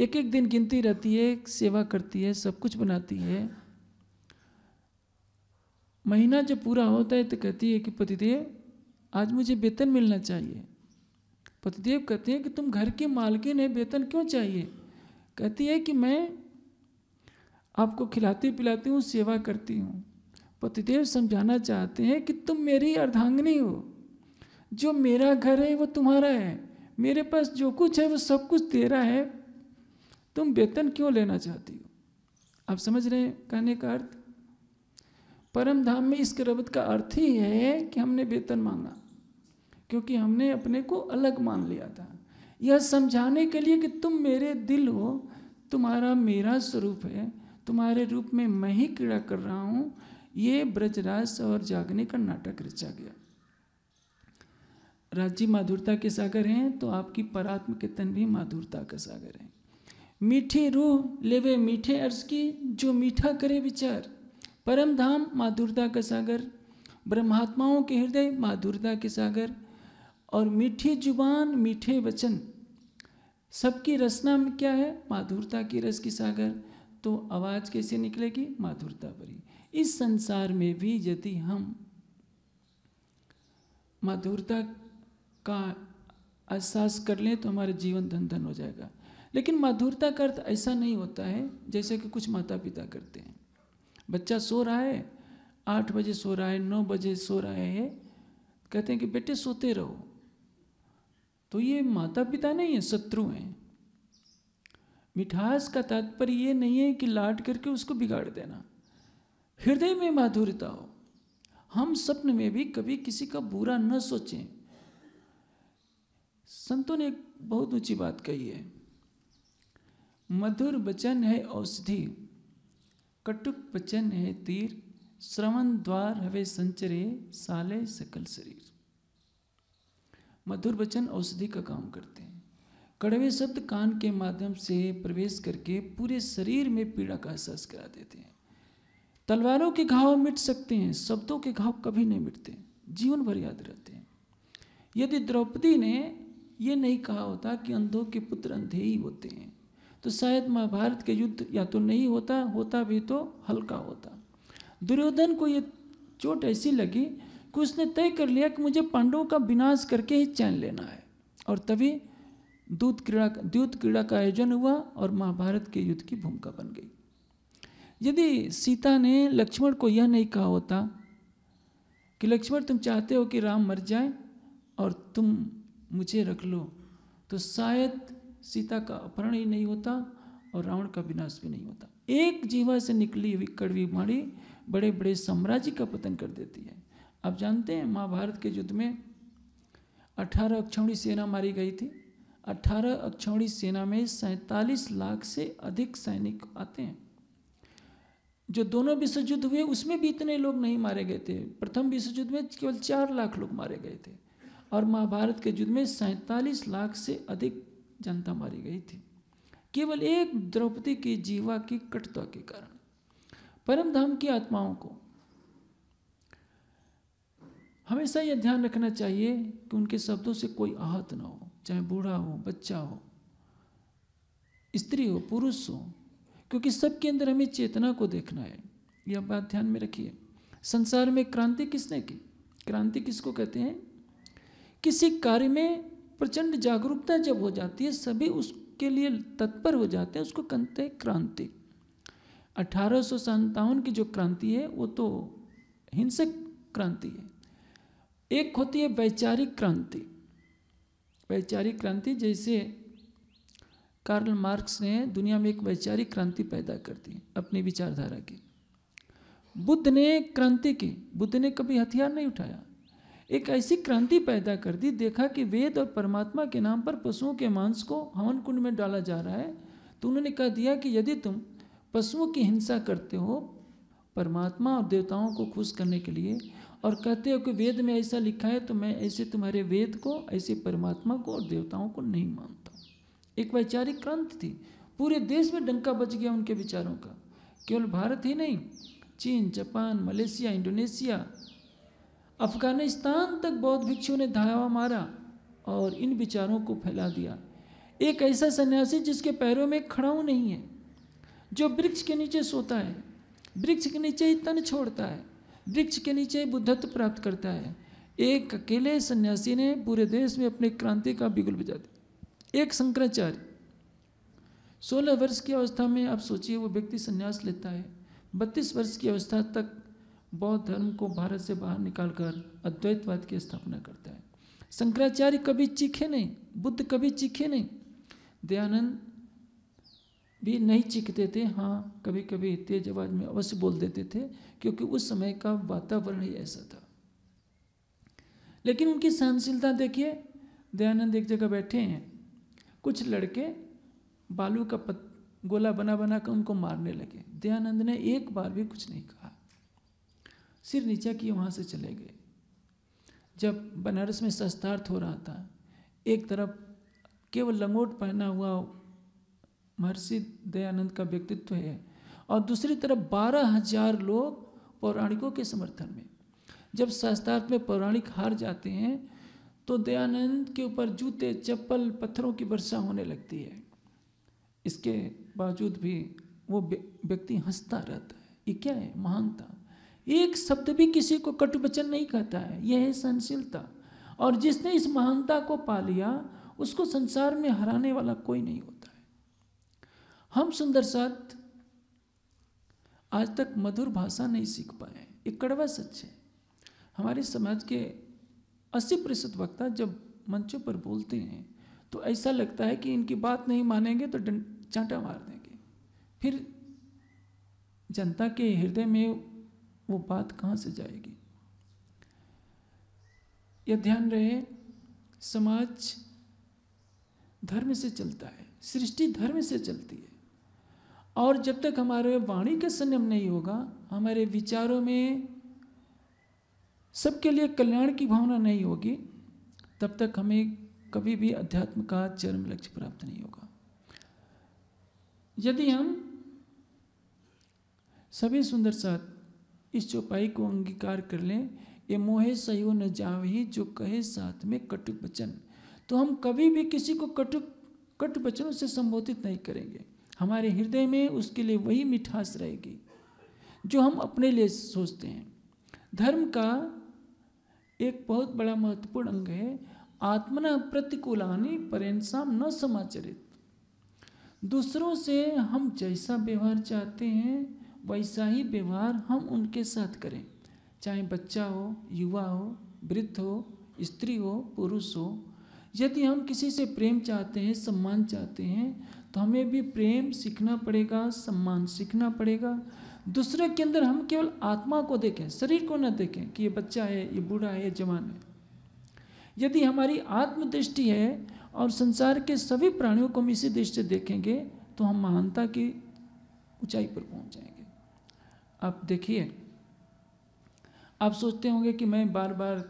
एक एक दिन गिनती रहती है सेवा करती है सब कुछ बनाती है महीना जब पूरा होता है तो कहती है कि पतिदेव आज मुझे वेतन मिलना चाहिए पतिदेव कहते हैं कि तुम घर के मालकिन है वेतन क्यों चाहिए कहती है कि मैं आपको खिलाती पिलाती हूँ सेवा करती हूँ पतिदेव समझाना चाहते हैं कि तुम मेरी अर्धांगनी हो जो मेरा घर है वो तुम्हारा है मेरे पास जो कुछ है वो सब कुछ तेरा है तुम वेतन क्यों लेना चाहती हो आप समझ रहे हैं कहने का अर्थ परम धाम में इस करबत का अर्थ ही है कि हमने वेतन मांगा क्योंकि हमने अपने को अलग मान लिया था यह समझाने के लिए कि तुम मेरे दिल हो तुम्हारा मेरा स्वरूप है तुम्हारे रूप में मैं ही क्रीड़ा कर रहा हूँ ये ब्रजराज और जागने का नाटक रचा गया राज्य माधुरता के सागर हैं तो आपकी परात्म के तन भी माधुरता का सागर है मीठी रूह लेवे मीठे अर्ज की जो मीठा करे विचार परम धाम माधुरता का सागर ब्रह्मात्माओं के हृदय माधुरता के सागर और मीठी जुबान मीठे वचन सबकी रचना में क्या है माधुरता की रस की सागर तो आवाज़ कैसे निकलेगी माधुरता भरी इस संसार में भी यदि हम माधुरता का एहसास कर लें तो हमारा जीवन धन धन हो जाएगा लेकिन माधुरता का अर्थ ऐसा नहीं होता है जैसे कि कुछ माता पिता करते हैं बच्चा सो रहा है आठ बजे सो रहा है नौ बजे सो रहा है कहते हैं कि बेटे सोते रहो तो ये माता पिता नहीं है शत्रु हैं मिठास का तात्पर्य ये नहीं है कि लाट करके उसको बिगाड़ देना हृदय में माधुर्यता हो हम स्वप्न में भी कभी किसी का बुरा न सोचें संतों ने एक बहुत ऊंची बात कही है मधुर वचन है औषधि कटुक वचन है तीर श्रवण द्वार हवे संचरे साले सकल शरीर मधुर वचन औषधि का काम करते हैं कड़वे शब्द कान के माध्यम से प्रवेश करके पूरे शरीर में पीड़ा का एहसास करा देते हैं तलवारों के घाव मिट सकते हैं शब्दों के घाव कभी नहीं मिटते जीवन भर याद रहते हैं यदि द्रौपदी ने यह नहीं कहा होता कि अंधों के पुत्र अंधे ही होते हैं तो शायद महाभारत के युद्ध या तो नहीं होता होता भी तो हल्का होता दुर्योधन को ये चोट ऐसी लगी कि उसने तय कर लिया कि मुझे पांडवों का विनाश करके ही चैन लेना है और तभी दूत क्रीड़ा दूत क्रीड़ा का आयोजन हुआ और महाभारत के युद्ध की भूमिका बन गई यदि सीता ने लक्ष्मण को यह नहीं कहा होता कि लक्ष्मण तुम चाहते हो कि राम मर जाए और तुम मुझे रख लो तो शायद सीता का अपहरण ही नहीं होता और रावण का विनाश भी नहीं होता एक जीवा से निकली हुई कड़वी माड़ी बड़े बड़े साम्राज्य का पतन कर देती है आप जानते हैं महाभारत के युद्ध में अठारह अक्षौणी सेना मारी गई थी अठारह अक्षौणी सेना में सैतालीस लाख से अधिक सैनिक आते हैं जो दोनों विश्व युद्ध हुए उसमें भी इतने लोग नहीं मारे गए थे प्रथम विश्व युद्ध में केवल चार लाख लोग मारे गए थे और महाभारत के युद्ध में सैतालीस लाख से अधिक जनता मारी गई थी केवल एक द्रौपदी की जीवा की कटता के कारण परमधाम की आत्माओं को हमेशा यह ध्यान रखना चाहिए कि उनके शब्दों से कोई आहत ना हो चाहे बूढ़ा हो बच्चा हो स्त्री हो पुरुष हो क्योंकि सबके अंदर हमें चेतना को देखना है यह बात ध्यान में रखिए संसार में क्रांति किसने की क्रांति किसको कहते हैं किसी कार्य में प्रचंड जागरूकता जब हो जाती है सभी उसके लिए तत्पर हो जाते हैं उसको कहते हैं क्रांति अठारह की जो क्रांति है वो तो हिंसक क्रांति है एक होती है वैचारिक क्रांति वैचारिक क्रांति जैसे कार्ल मार्क्स ने दुनिया में एक वैचारिक क्रांति पैदा कर दी अपनी विचारधारा की बुद्ध ने क्रांति की बुद्ध ने कभी हथियार नहीं उठाया एक ऐसी क्रांति पैदा कर दी देखा कि वेद और परमात्मा के नाम पर पशुओं के मांस को हवन कुंड में डाला जा रहा है तो उन्होंने कह दिया कि यदि तुम पशुओं की हिंसा करते हो परमात्मा और देवताओं को खुश करने के लिए और कहते हो कि वेद में ऐसा लिखा है तो मैं ऐसे तुम्हारे वेद को ऐसे परमात्मा को और देवताओं को नहीं मानता एक वैचारिक क्रांति थी पूरे देश में डंका बच गया उनके विचारों का केवल भारत ही नहीं चीन जापान मलेशिया इंडोनेशिया अफगानिस्तान तक बौद्ध भिक्षुओं ने धावा मारा और इन विचारों को फैला दिया एक ऐसा सन्यासी जिसके पैरों में खड़ाऊ नहीं है जो वृक्ष के नीचे सोता है वृक्ष के नीचे ही तन छोड़ता है वृक्ष के नीचे बुद्धत्व प्राप्त करता है एक अकेले सन्यासी ने पूरे देश में अपने क्रांति का बिगुल बजा दिया एक शंकराचार्य सोलह वर्ष की अवस्था में आप सोचिए वो व्यक्ति संन्यास लेता है बत्तीस वर्ष की अवस्था तक बौद्ध धर्म को भारत से बाहर निकालकर अद्वैतवाद की स्थापना करता है शंकराचार्य कभी चीखे नहीं बुद्ध कभी चीखे नहीं दयानंद भी नहीं चीखते थे हाँ कभी कभी तेज आवाज में अवश्य बोल देते थे क्योंकि उस समय का वातावरण ही ऐसा था लेकिन उनकी सहनशीलता देखिए दयानंद एक जगह बैठे हैं कुछ लड़के बालू का पत गोला बना बना कर उनको मारने लगे दयानंद ने एक बार भी कुछ नहीं कहा सिर नीचा किए वहाँ से चले गए जब बनारस में शस्त्रार्थ हो रहा था एक तरफ केवल लंगोट पहना हुआ महर्षि दयानंद का व्यक्तित्व है और दूसरी तरफ बारह हजार लोग पौराणिकों के समर्थन में जब शास्त्रार्थ में पौराणिक हार जाते हैं तो दयानंद के ऊपर जूते चप्पल पत्थरों की वर्षा होने लगती है इसके बावजूद भी वो व्यक्ति हंसता रहता है ये क्या है महानता एक शब्द भी किसी को कटुवचन नहीं कहता है यह है सहनशीलता और जिसने इस महानता को पा लिया उसको संसार में हराने वाला कोई नहीं होता हम सुंदर साथ आज तक मधुर भाषा नहीं सीख पाए ये कड़वा सच है हमारे समाज के अस्सी प्रतिशत वक्ता जब मंचों पर बोलते हैं तो ऐसा लगता है कि इनकी बात नहीं मानेंगे तो चांटा मार देंगे फिर जनता के हृदय में वो बात कहाँ से जाएगी यह ध्यान रहे समाज धर्म से चलता है सृष्टि धर्म से चलती है और जब तक हमारे वाणी का संयम नहीं होगा हमारे विचारों में सबके लिए कल्याण की भावना नहीं होगी तब तक हमें कभी भी अध्यात्म का चरम लक्ष्य प्राप्त नहीं होगा यदि हम सभी सुंदर साथ इस चौपाई को अंगीकार कर लें ये मोहे सयो न जावही जो कहे साथ में कटुक वचन तो हम कभी भी किसी को कटुक कटु वचनों से संबोधित नहीं करेंगे हमारे हृदय में उसके लिए वही मिठास रहेगी जो हम अपने लिए सोचते हैं धर्म का एक बहुत बड़ा महत्वपूर्ण अंग है आत्मना प्रतिकूलानी परेंसाम न समाचरित दूसरों से हम जैसा व्यवहार चाहते हैं वैसा ही व्यवहार हम उनके साथ करें चाहे बच्चा हो युवा हो वृद्ध हो स्त्री हो पुरुष हो यदि हम किसी से प्रेम चाहते हैं सम्मान चाहते हैं तो हमें भी प्रेम सीखना पड़ेगा सम्मान सीखना पड़ेगा दूसरे के अंदर हम केवल आत्मा को देखें शरीर को न देखें कि ये बच्चा है ये बूढ़ा है ये जवान है यदि हमारी आत्मदृष्टि है और संसार के सभी प्राणियों को हम इसी दृष्टि देखेंगे तो हम महानता की ऊंचाई पर पहुंच जाएंगे आप देखिए आप सोचते होंगे कि मैं बार बार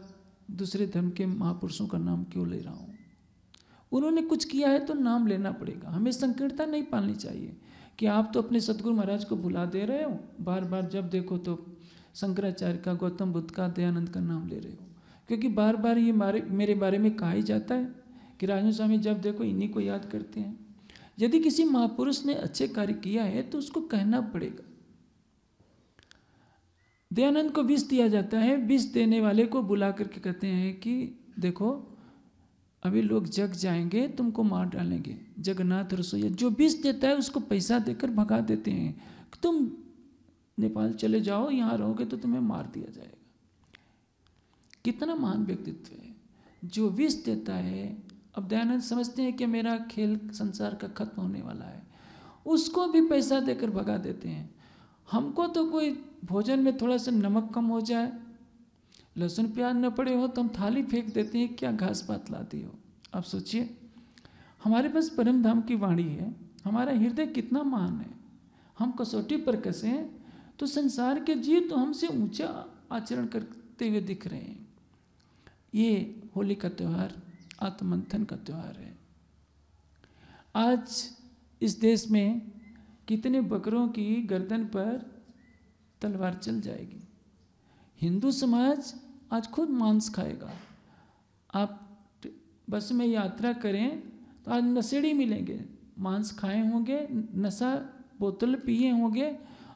दूसरे धर्म के महापुरुषों का नाम क्यों ले रहा हूँ उन्होंने कुछ किया है तो नाम लेना पड़ेगा हमें संकीर्णता नहीं पालनी चाहिए कि आप तो अपने सदगुरु महाराज को भुला दे रहे हो बार बार जब देखो तो शंकराचार्य का गौतम बुद्ध का दयानंद का नाम ले रहे हो क्योंकि बार बार ये मारे मेरे बारे में कहा ही जाता है कि राजन स्वामी जब देखो इन्हीं को याद करते हैं यदि किसी महापुरुष ने अच्छे कार्य किया है तो उसको कहना पड़ेगा दयानंद को विष दिया जाता है विष देने वाले को बुला करके कहते हैं कि देखो अभी लोग जग जाएंगे तुमको मार डालेंगे जगन्नाथ रसोईया जो विष देता है उसको पैसा देकर भगा देते हैं तुम नेपाल चले जाओ यहाँ रहोगे तो तुम्हें मार दिया जाएगा कितना महान व्यक्तित्व है जो विष देता है अब दयानंद समझते हैं कि मेरा खेल संसार का खत्म होने वाला है उसको भी पैसा देकर भगा देते हैं हमको तो कोई भोजन में थोड़ा सा नमक कम हो जाए लहसुन प्याज न पड़े हो तो हम थाली फेंक देते हैं क्या घास पात लाती हो आप सोचिए हमारे पास परम धाम की वाणी है हमारा हृदय कितना महान है हम कसौटी पर कसे हैं तो संसार के जीव तो हमसे ऊंचा आचरण करते हुए दिख रहे हैं ये होली का त्यौहार आत्मंथन का त्यौहार है आज इस देश में कितने बकरों की गर्दन पर तलवार चल जाएगी हिंदू समाज आज खुद मांस खाएगा आप बस में यात्रा करें तो आज नशेड़ी मिलेंगे मांस खाए होंगे नशा बोतल पिए होंगे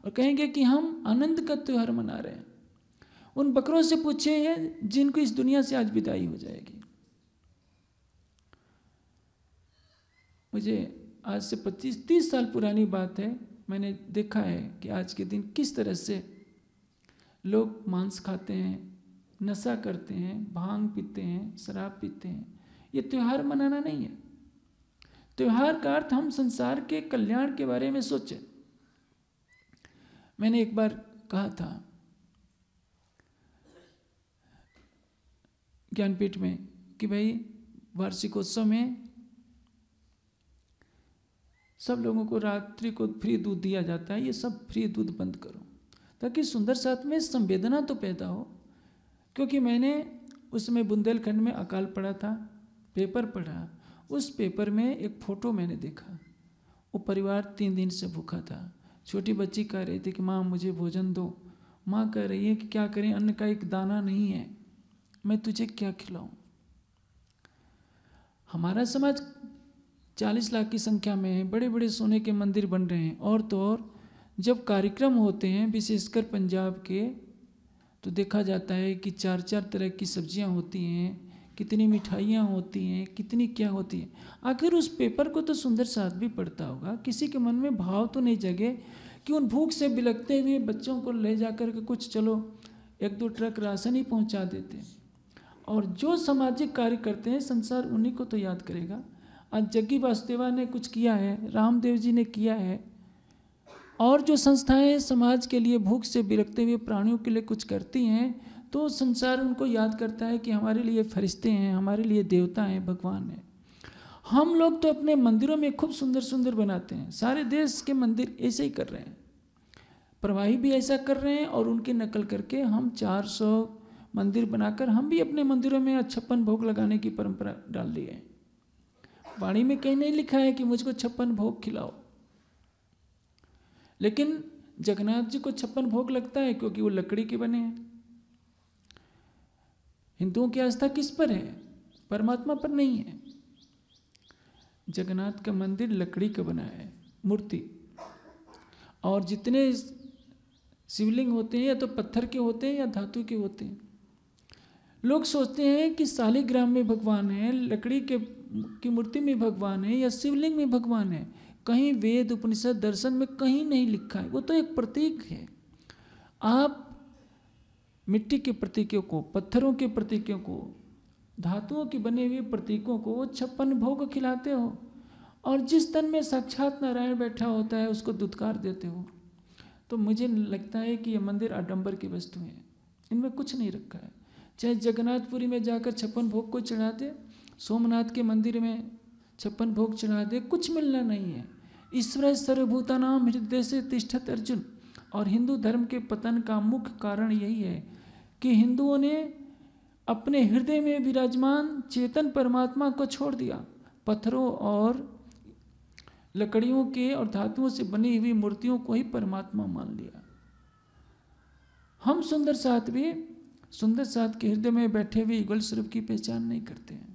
और कहेंगे कि हम आनंद का त्यौहार मना रहे हैं उन बकरों से पूछे हैं जिनको इस दुनिया से आज विदाई हो जाएगी मुझे आज से 25 30 साल पुरानी बात है मैंने देखा है कि आज के दिन किस तरह से लोग मांस खाते हैं नशा करते हैं भांग पीते हैं शराब पीते हैं ये त्यौहार मनाना नहीं है त्यौहार का अर्थ हम संसार के कल्याण के बारे में सोचें मैंने एक बार कहा था ज्ञानपीठ में कि भाई वार्षिकोत्सव में सब लोगों को रात्रि को फ्री दूध दिया जाता है ये सब फ्री दूध बंद करो ताकि सुंदर साथ में संवेदना तो पैदा हो क्योंकि मैंने उसमें बुंदेलखंड में अकाल पढ़ा था पेपर पढ़ा उस पेपर में एक फ़ोटो मैंने देखा वो परिवार तीन दिन से भूखा था छोटी बच्ची कह रही थी कि माँ मुझे भोजन दो माँ कह रही है कि क्या करें अन्न का एक दाना नहीं है मैं तुझे क्या खिलाऊं हमारा समाज चालीस लाख की संख्या में है बड़े बड़े सोने के मंदिर बन रहे हैं और तो और जब कार्यक्रम होते हैं विशेषकर पंजाब के तो देखा जाता है कि चार चार तरह की सब्जियां होती हैं कितनी मिठाइयां होती हैं कितनी क्या होती हैं आखिर उस पेपर को तो सुंदर साथ भी पढ़ता होगा किसी के मन में भाव तो नहीं जगे कि उन भूख से बिलकते हुए बच्चों को ले जा कर के कुछ चलो एक दो ट्रक राशन ही पहुंचा देते हैं और जो सामाजिक कार्य करते हैं संसार उन्हीं को तो याद करेगा आज जग्गी वासुदेवा ने कुछ किया है रामदेव जी ने किया है और जो संस्थाएं समाज के लिए भूख से बिरकते हुए प्राणियों के लिए कुछ करती हैं तो संसार उनको याद करता है कि हमारे लिए फरिश्ते हैं हमारे लिए देवता हैं भगवान हैं हम लोग तो अपने मंदिरों में खूब सुंदर सुंदर बनाते हैं सारे देश के मंदिर ऐसे ही कर रहे हैं प्रवाही भी ऐसा कर रहे हैं और उनकी नकल करके हम 400 मंदिर बनाकर हम भी अपने मंदिरों में छप्पन भोग लगाने की परंपरा डाल दी है वाणी में कहीं नहीं लिखा है कि मुझको छप्पन भोग खिलाओ लेकिन जगन्नाथ जी को छप्पन भोग लगता है क्योंकि वो लकड़ी के बने हैं हिंदुओं की आस्था किस पर है परमात्मा पर नहीं है जगन्नाथ का मंदिर लकड़ी का बना है मूर्ति और जितने शिवलिंग होते हैं या तो पत्थर के होते हैं या धातु के होते हैं लोग सोचते हैं कि शालिग्राम में भगवान है लकड़ी के की मूर्ति में भगवान है या शिवलिंग में भगवान है कहीं वेद उपनिषद दर्शन में कहीं नहीं लिखा है वो तो एक प्रतीक है आप मिट्टी के प्रतीकों को पत्थरों के प्रतीकों को धातुओं के बने हुए प्रतीकों को वो छप्पन भोग खिलाते हो और जिस तन में साक्षात नारायण बैठा होता है उसको दुत्कार देते हो तो मुझे लगता है कि ये मंदिर आडंबर की वस्तु है इनमें कुछ नहीं रखा है चाहे जगन्नाथपुरी में जाकर छप्पन भोग को चढ़ा दे सोमनाथ के मंदिर में छप्पन भोग चढ़ा दे कुछ मिलना नहीं है ईश्वर सर्वभूता नाम हृदय से तिष्ठत अर्जुन और हिंदू धर्म के पतन का मुख्य कारण यही है कि हिंदुओं ने अपने हृदय में विराजमान चेतन परमात्मा को छोड़ दिया पत्थरों और लकड़ियों के और धातुओं से बनी हुई मूर्तियों को ही परमात्मा मान लिया हम सुंदर भी सुंदर साथ के हृदय में बैठे हुए युगल स्वरूप की पहचान नहीं करते हैं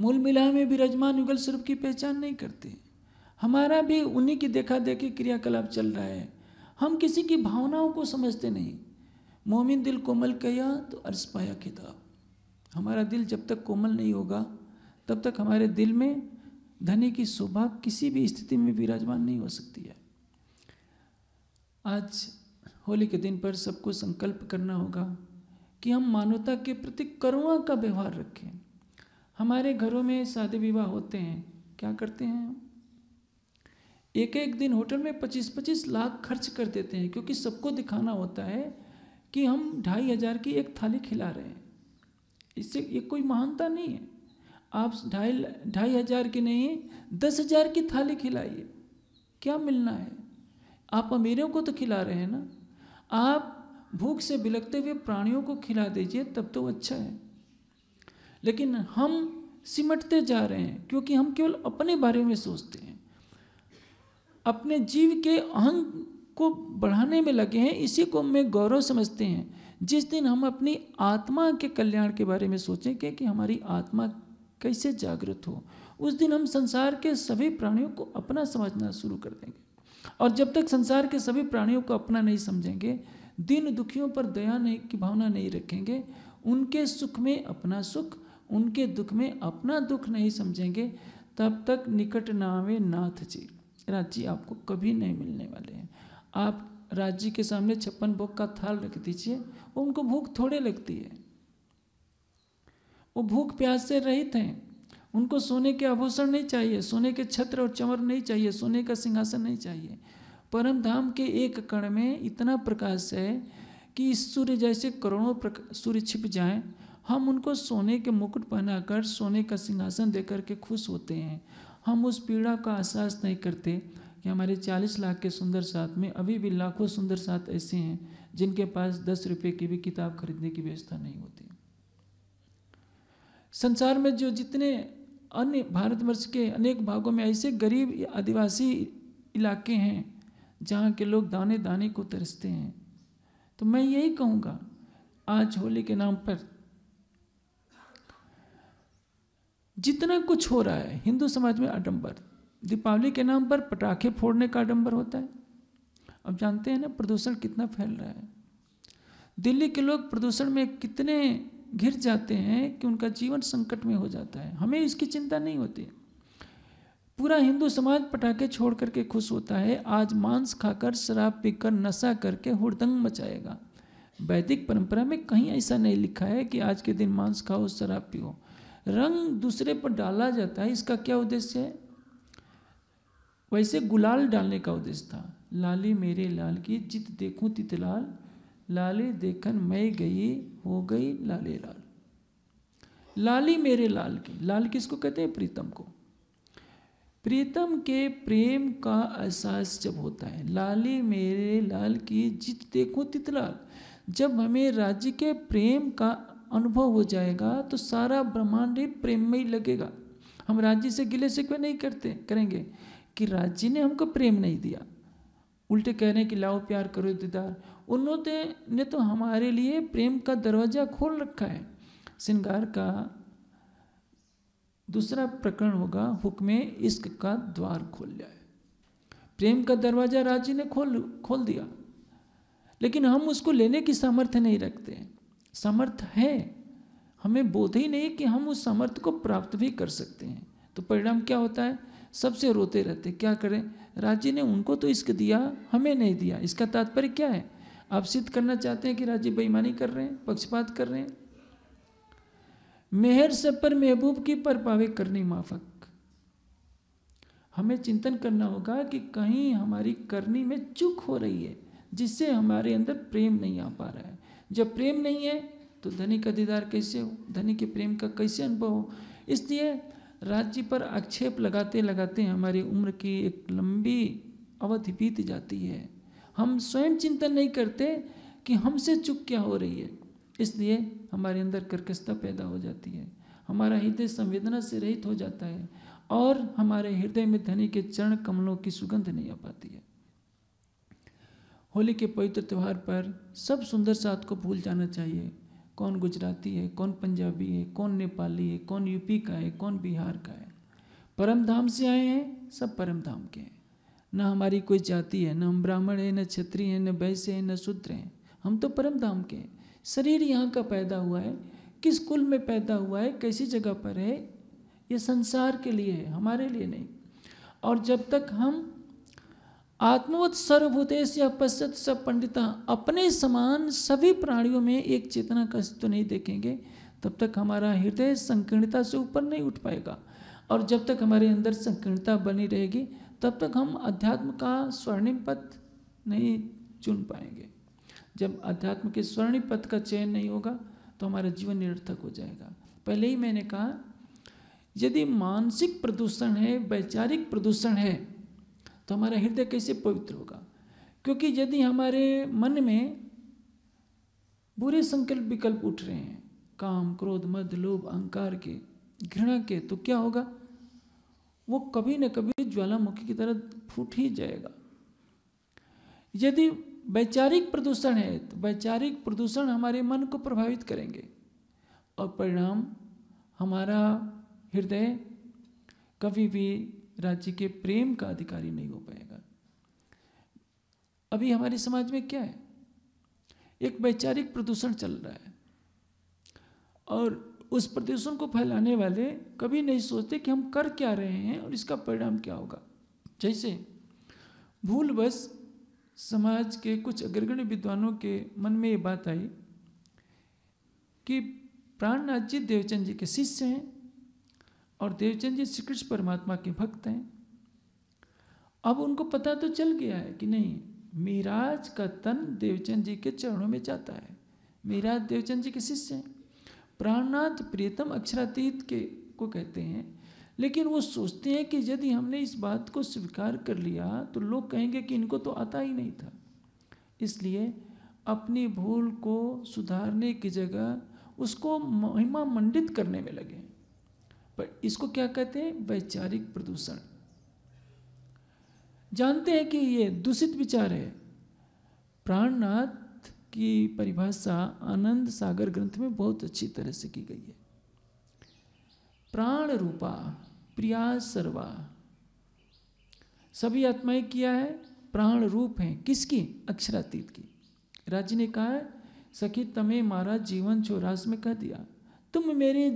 मूल मिलाह में विराजमान युगल स्वरूप की पहचान नहीं करते हैं हमारा भी उन्हीं की देखा देखी क्रियाकलाप चल रहा है हम किसी की भावनाओं को समझते नहीं मोमिन दिल कोमल किया तो अर्ज पाया किताब हमारा दिल जब तक कोमल नहीं होगा तब तक हमारे दिल में धनी की शोभा किसी भी स्थिति में विराजमान नहीं हो सकती है आज होली के दिन पर सबको संकल्प करना होगा कि हम मानवता के प्रति करुणा का व्यवहार रखें हमारे घरों में शादी विवाह होते हैं क्या करते हैं एक एक दिन होटल में पच्चीस पच्चीस लाख खर्च कर देते हैं क्योंकि सबको दिखाना होता है कि हम ढाई हज़ार की एक थाली खिला रहे हैं इससे ये कोई महानता नहीं है आप ढाई ढाई हज़ार की नहीं दस हज़ार की थाली खिलाइए क्या मिलना है आप अमीरों को तो खिला रहे हैं ना आप भूख से बिलकते हुए प्राणियों को खिला दीजिए तब तो अच्छा है लेकिन हम सिमटते जा रहे हैं क्योंकि हम केवल अपने बारे में सोचते हैं अपने जीव के अहंग को बढ़ाने में लगे हैं इसी को हमें गौरव समझते हैं जिस दिन हम अपनी आत्मा के कल्याण के बारे में सोचेंगे कि हमारी आत्मा कैसे जागृत हो उस दिन हम संसार के सभी प्राणियों को अपना समझना शुरू कर देंगे और जब तक संसार के सभी प्राणियों को अपना नहीं समझेंगे दिन दुखियों पर दया नहीं की भावना नहीं रखेंगे उनके सुख में अपना सुख उनके दुख में अपना दुख नहीं समझेंगे तब तक निकट नावे नाथ जी राज्य आपको कभी नहीं मिलने वाले हैं आप राज्य के सामने छप्पन भोग का थाल रख दीजिए उनको भूख थोड़े लगती है वो भूख प्यास से रहित हैं उनको सोने के आभूषण नहीं चाहिए सोने के छत्र और चमर नहीं चाहिए सोने का सिंहासन नहीं चाहिए परम धाम के एक कण में इतना प्रकाश है कि इस सूर्य जैसे करोड़ों सूर्य छिप जाए हम उनको सोने के मुकुट पहनाकर सोने का सिंहासन देकर के खुश होते हैं हम उस पीड़ा का एहसास नहीं करते कि हमारे 40 लाख के सुंदर साथ में अभी भी लाखों सुंदर साथ ऐसे हैं जिनके पास दस रुपये की भी किताब खरीदने की व्यवस्था नहीं होती संसार में जो जितने अन्य भारतवर्ष के अनेक भागों में ऐसे गरीब आदिवासी इलाके हैं जहाँ के लोग दाने दाने को तरसते हैं तो मैं यही कहूँगा आज होली के नाम पर जितना कुछ हो रहा है हिंदू समाज में आडम्बर दीपावली के नाम पर पटाखे फोड़ने का आडम्बर होता है अब जानते हैं ना प्रदूषण कितना फैल रहा है दिल्ली के लोग प्रदूषण में कितने घिर जाते हैं कि उनका जीवन संकट में हो जाता है हमें इसकी चिंता नहीं होती पूरा हिंदू समाज पटाखे छोड़ करके खुश होता है आज मांस खाकर शराब पीकर नशा करके हुड़दंग मचाएगा वैदिक परंपरा में कहीं ऐसा नहीं लिखा है कि आज के दिन मांस खाओ शराब पियो रंग दूसरे पर डाला जाता है इसका क्या उद्देश्य है वैसे गुलाल डालने का उद्देश्य था लाली मेरे लाल की जित देखूं तित लाल लाले देखन मैं गई हो गई लाले लाल लाली मेरे लाल की लाल किसको कहते हैं प्रीतम को प्रीतम के प्रेम का एहसास जब होता है लाली मेरे लाल की जित देखो तितलाल जब हमें राज्य के प्रेम का अनुभव हो जाएगा तो सारा ब्रह्मांड ही प्रेम में ही लगेगा हम राज्य से गिले से क्यों नहीं करते करेंगे कि राज्य ने हमको प्रेम नहीं दिया उल्टे कह रहे हैं कि लाओ प्यार करो दीदार उन्होंने ने तो हमारे लिए प्रेम का दरवाज़ा खोल रखा है श्रृंगार का दूसरा प्रकरण होगा हुक्मे इश्क का द्वार खोल जाए प्रेम का दरवाज़ा राज्य ने खोल खोल दिया लेकिन हम उसको लेने की सामर्थ्य नहीं रखते हैं समर्थ है हमें बोध ही नहीं कि हम उस समर्थ को प्राप्त भी कर सकते हैं तो परिणाम क्या होता है सबसे रोते रहते क्या करें राज्य ने उनको तो इश्क दिया हमें नहीं दिया इसका तात्पर्य क्या है आप सिद्ध करना चाहते हैं कि राज्य बेईमानी कर रहे हैं पक्षपात कर रहे हैं मेहर सब पर महबूब की पर पावे करनी माफक हमें चिंतन करना होगा कि कहीं हमारी करनी में चूक हो रही है जिससे हमारे अंदर प्रेम नहीं आ पा रहा है जब प्रेम नहीं है तो धनी का दीदार कैसे हो धनी के प्रेम का कैसे अनुभव हो इसलिए राज्य पर आक्षेप लगाते लगाते हमारी उम्र की एक लंबी अवधि बीत जाती है हम स्वयं चिंतन नहीं करते कि हमसे चुप क्या हो रही है इसलिए हमारे अंदर कर्कशता पैदा हो जाती है हमारा हृदय संवेदना से रहित हो जाता है और हमारे हृदय में धनी के चरण कमलों की सुगंध नहीं आ पाती है होली के पवित्र त्यौहार पर सब सुंदर साथ को भूल जाना चाहिए कौन गुजराती है कौन पंजाबी है कौन नेपाली है कौन यूपी का है कौन बिहार का है परम धाम से आए हैं सब परम धाम के हैं न हमारी कोई जाति है न हम ब्राह्मण हैं न क्षत्रिय हैं न वैश्य हैं न शूद्र हैं हम तो परम धाम के हैं शरीर यहाँ का पैदा हुआ है किस कुल में पैदा हुआ है कैसी जगह पर है ये संसार के लिए है हमारे लिए नहीं और जब तक हम आत्मवत सर्वभूतेश पश्चात सब पंडिता अपने समान सभी प्राणियों में एक चेतना का अस्तित्व नहीं देखेंगे तब तक हमारा हृदय संकीर्णता से ऊपर नहीं उठ पाएगा और जब तक हमारे अंदर संकीर्णता बनी रहेगी तब तक हम अध्यात्म का स्वर्णिम पथ नहीं चुन पाएंगे जब अध्यात्म के स्वर्णिम पथ का चयन नहीं होगा तो हमारा जीवन निरर्थक हो जाएगा पहले ही मैंने कहा यदि मानसिक प्रदूषण है वैचारिक प्रदूषण है तो हमारा हृदय कैसे पवित्र होगा क्योंकि यदि हमारे मन में बुरे संकल्प विकल्प उठ रहे हैं काम क्रोध मद लोभ अहंकार के घृणा के तो क्या होगा वो कभी न कभी ज्वालामुखी की तरह फूट ही जाएगा यदि वैचारिक प्रदूषण है तो वैचारिक प्रदूषण हमारे मन को प्रभावित करेंगे और परिणाम हमारा हृदय कभी भी राज्य के प्रेम का अधिकारी नहीं हो पाएगा अभी हमारे समाज में क्या है एक वैचारिक प्रदूषण चल रहा है और उस प्रदूषण को फैलाने वाले कभी नहीं सोचते कि हम कर क्या रहे हैं और इसका परिणाम क्या होगा जैसे भूलवश समाज के कुछ अग्रगण्य विद्वानों के मन में ये बात आई कि प्राणनाथ जी देवचंद जी के शिष्य हैं और देवचंद जी श्री कृष्ण परमात्मा के भक्त हैं अब उनको पता तो चल गया है कि नहीं मीराज का तन देवचंद जी के चरणों में जाता है मीराज देवचंद जी के शिष्य हैं प्राणनाथ प्रियतम अक्षरातीत के को कहते हैं लेकिन वो सोचते हैं कि यदि हमने इस बात को स्वीकार कर लिया तो लोग कहेंगे कि इनको तो आता ही नहीं था इसलिए अपनी भूल को सुधारने की जगह उसको महिमा मंडित करने में लगे पर इसको क्या कहते हैं वैचारिक प्रदूषण जानते हैं कि ये दूषित विचार है प्राणनाथ की परिभाषा आनंद सागर ग्रंथ में बहुत अच्छी तरह से की गई है प्राण रूपा प्रिया सर्वा सभी आत्माएं किया है प्राण रूप हैं किसकी अक्षरातीत की राज्य ने कहा सखी तमें मारा जीवन चौरास में कह दिया तुम मेरे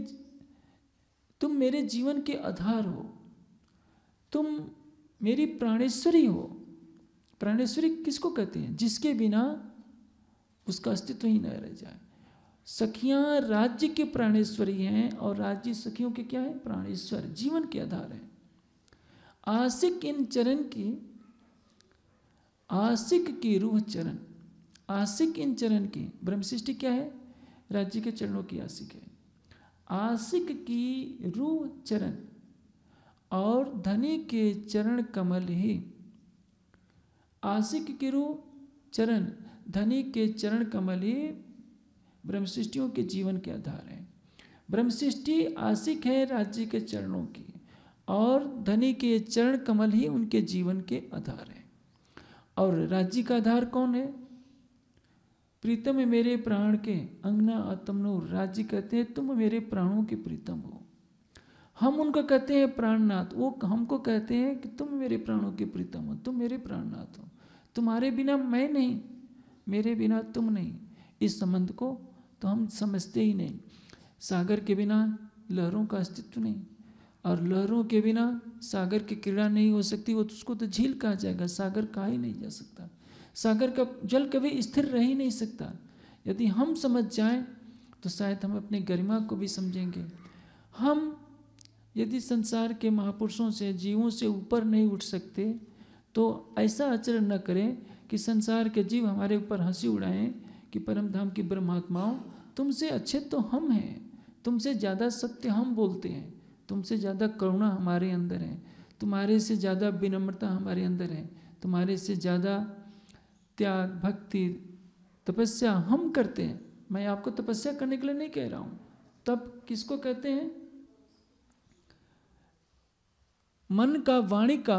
तुम मेरे जीवन के आधार हो तुम मेरी प्राणेश्वरी हो प्राणेश्वरी किसको कहते हैं जिसके बिना उसका अस्तित्व ही न रह जाए सखियां राज्य के प्राणेश्वरी हैं और राज्य सखियों के क्या है प्राणेश्वर जीवन के आधार है आसिक इन चरण की आसिक की रूह चरण आसिक इन चरण की ब्रह्मशिष्टि क्या है राज्य के चरणों की आसिक है आशिक की रू चरण और धनी के चरण कमल ही आशिक की रू चरण धनी के चरण कमल ही ब्रह्मशिष्टियों के जीवन के आधार है ब्रह्मशिष्टि आशिक है राज्य के चरणों की और धनी के चरण कमल ही उनके जीवन के आधार है और राज्य का आधार कौन है प्रीतम मेरे प्राण के अंगना आत्मनो राज्य कहते हैं तुम मेरे प्राणों के प्रीतम हो हम उनका कहते हैं प्राणनाथ वो हमको कहते हैं कि तुम मेरे प्राणों के प्रीतम हो तुम मेरे प्राणनाथ हो तुम्हारे बिना मैं नहीं मेरे बिना तुम नहीं इस संबंध को तो हम समझते ही नहीं सागर के बिना लहरों का अस्तित्व नहीं और लहरों के बिना सागर की क्रीड़ा नहीं हो सकती वो उसको तो झील कहा जाएगा सागर कहा ही नहीं जा सकता सागर का जल कभी स्थिर रह ही नहीं सकता यदि हम समझ जाएं तो शायद हम अपने गरिमा को भी समझेंगे हम यदि संसार के महापुरुषों से जीवों से ऊपर नहीं उठ सकते तो ऐसा आचरण न करें कि संसार के जीव हमारे ऊपर हंसी उड़ाएं कि परम धाम की ब्रह्मात्माओं तुमसे अच्छे तो हम हैं तुमसे ज़्यादा सत्य हम बोलते हैं तुमसे ज़्यादा करुणा हमारे अंदर है तुम्हारे से ज़्यादा विनम्रता हमारे अंदर है तुम्हारे से ज़्यादा त्याग भक्ति तपस्या हम करते हैं मैं आपको तपस्या करने के लिए नहीं कह रहा हूं तब किसको कहते हैं मन का वाणी का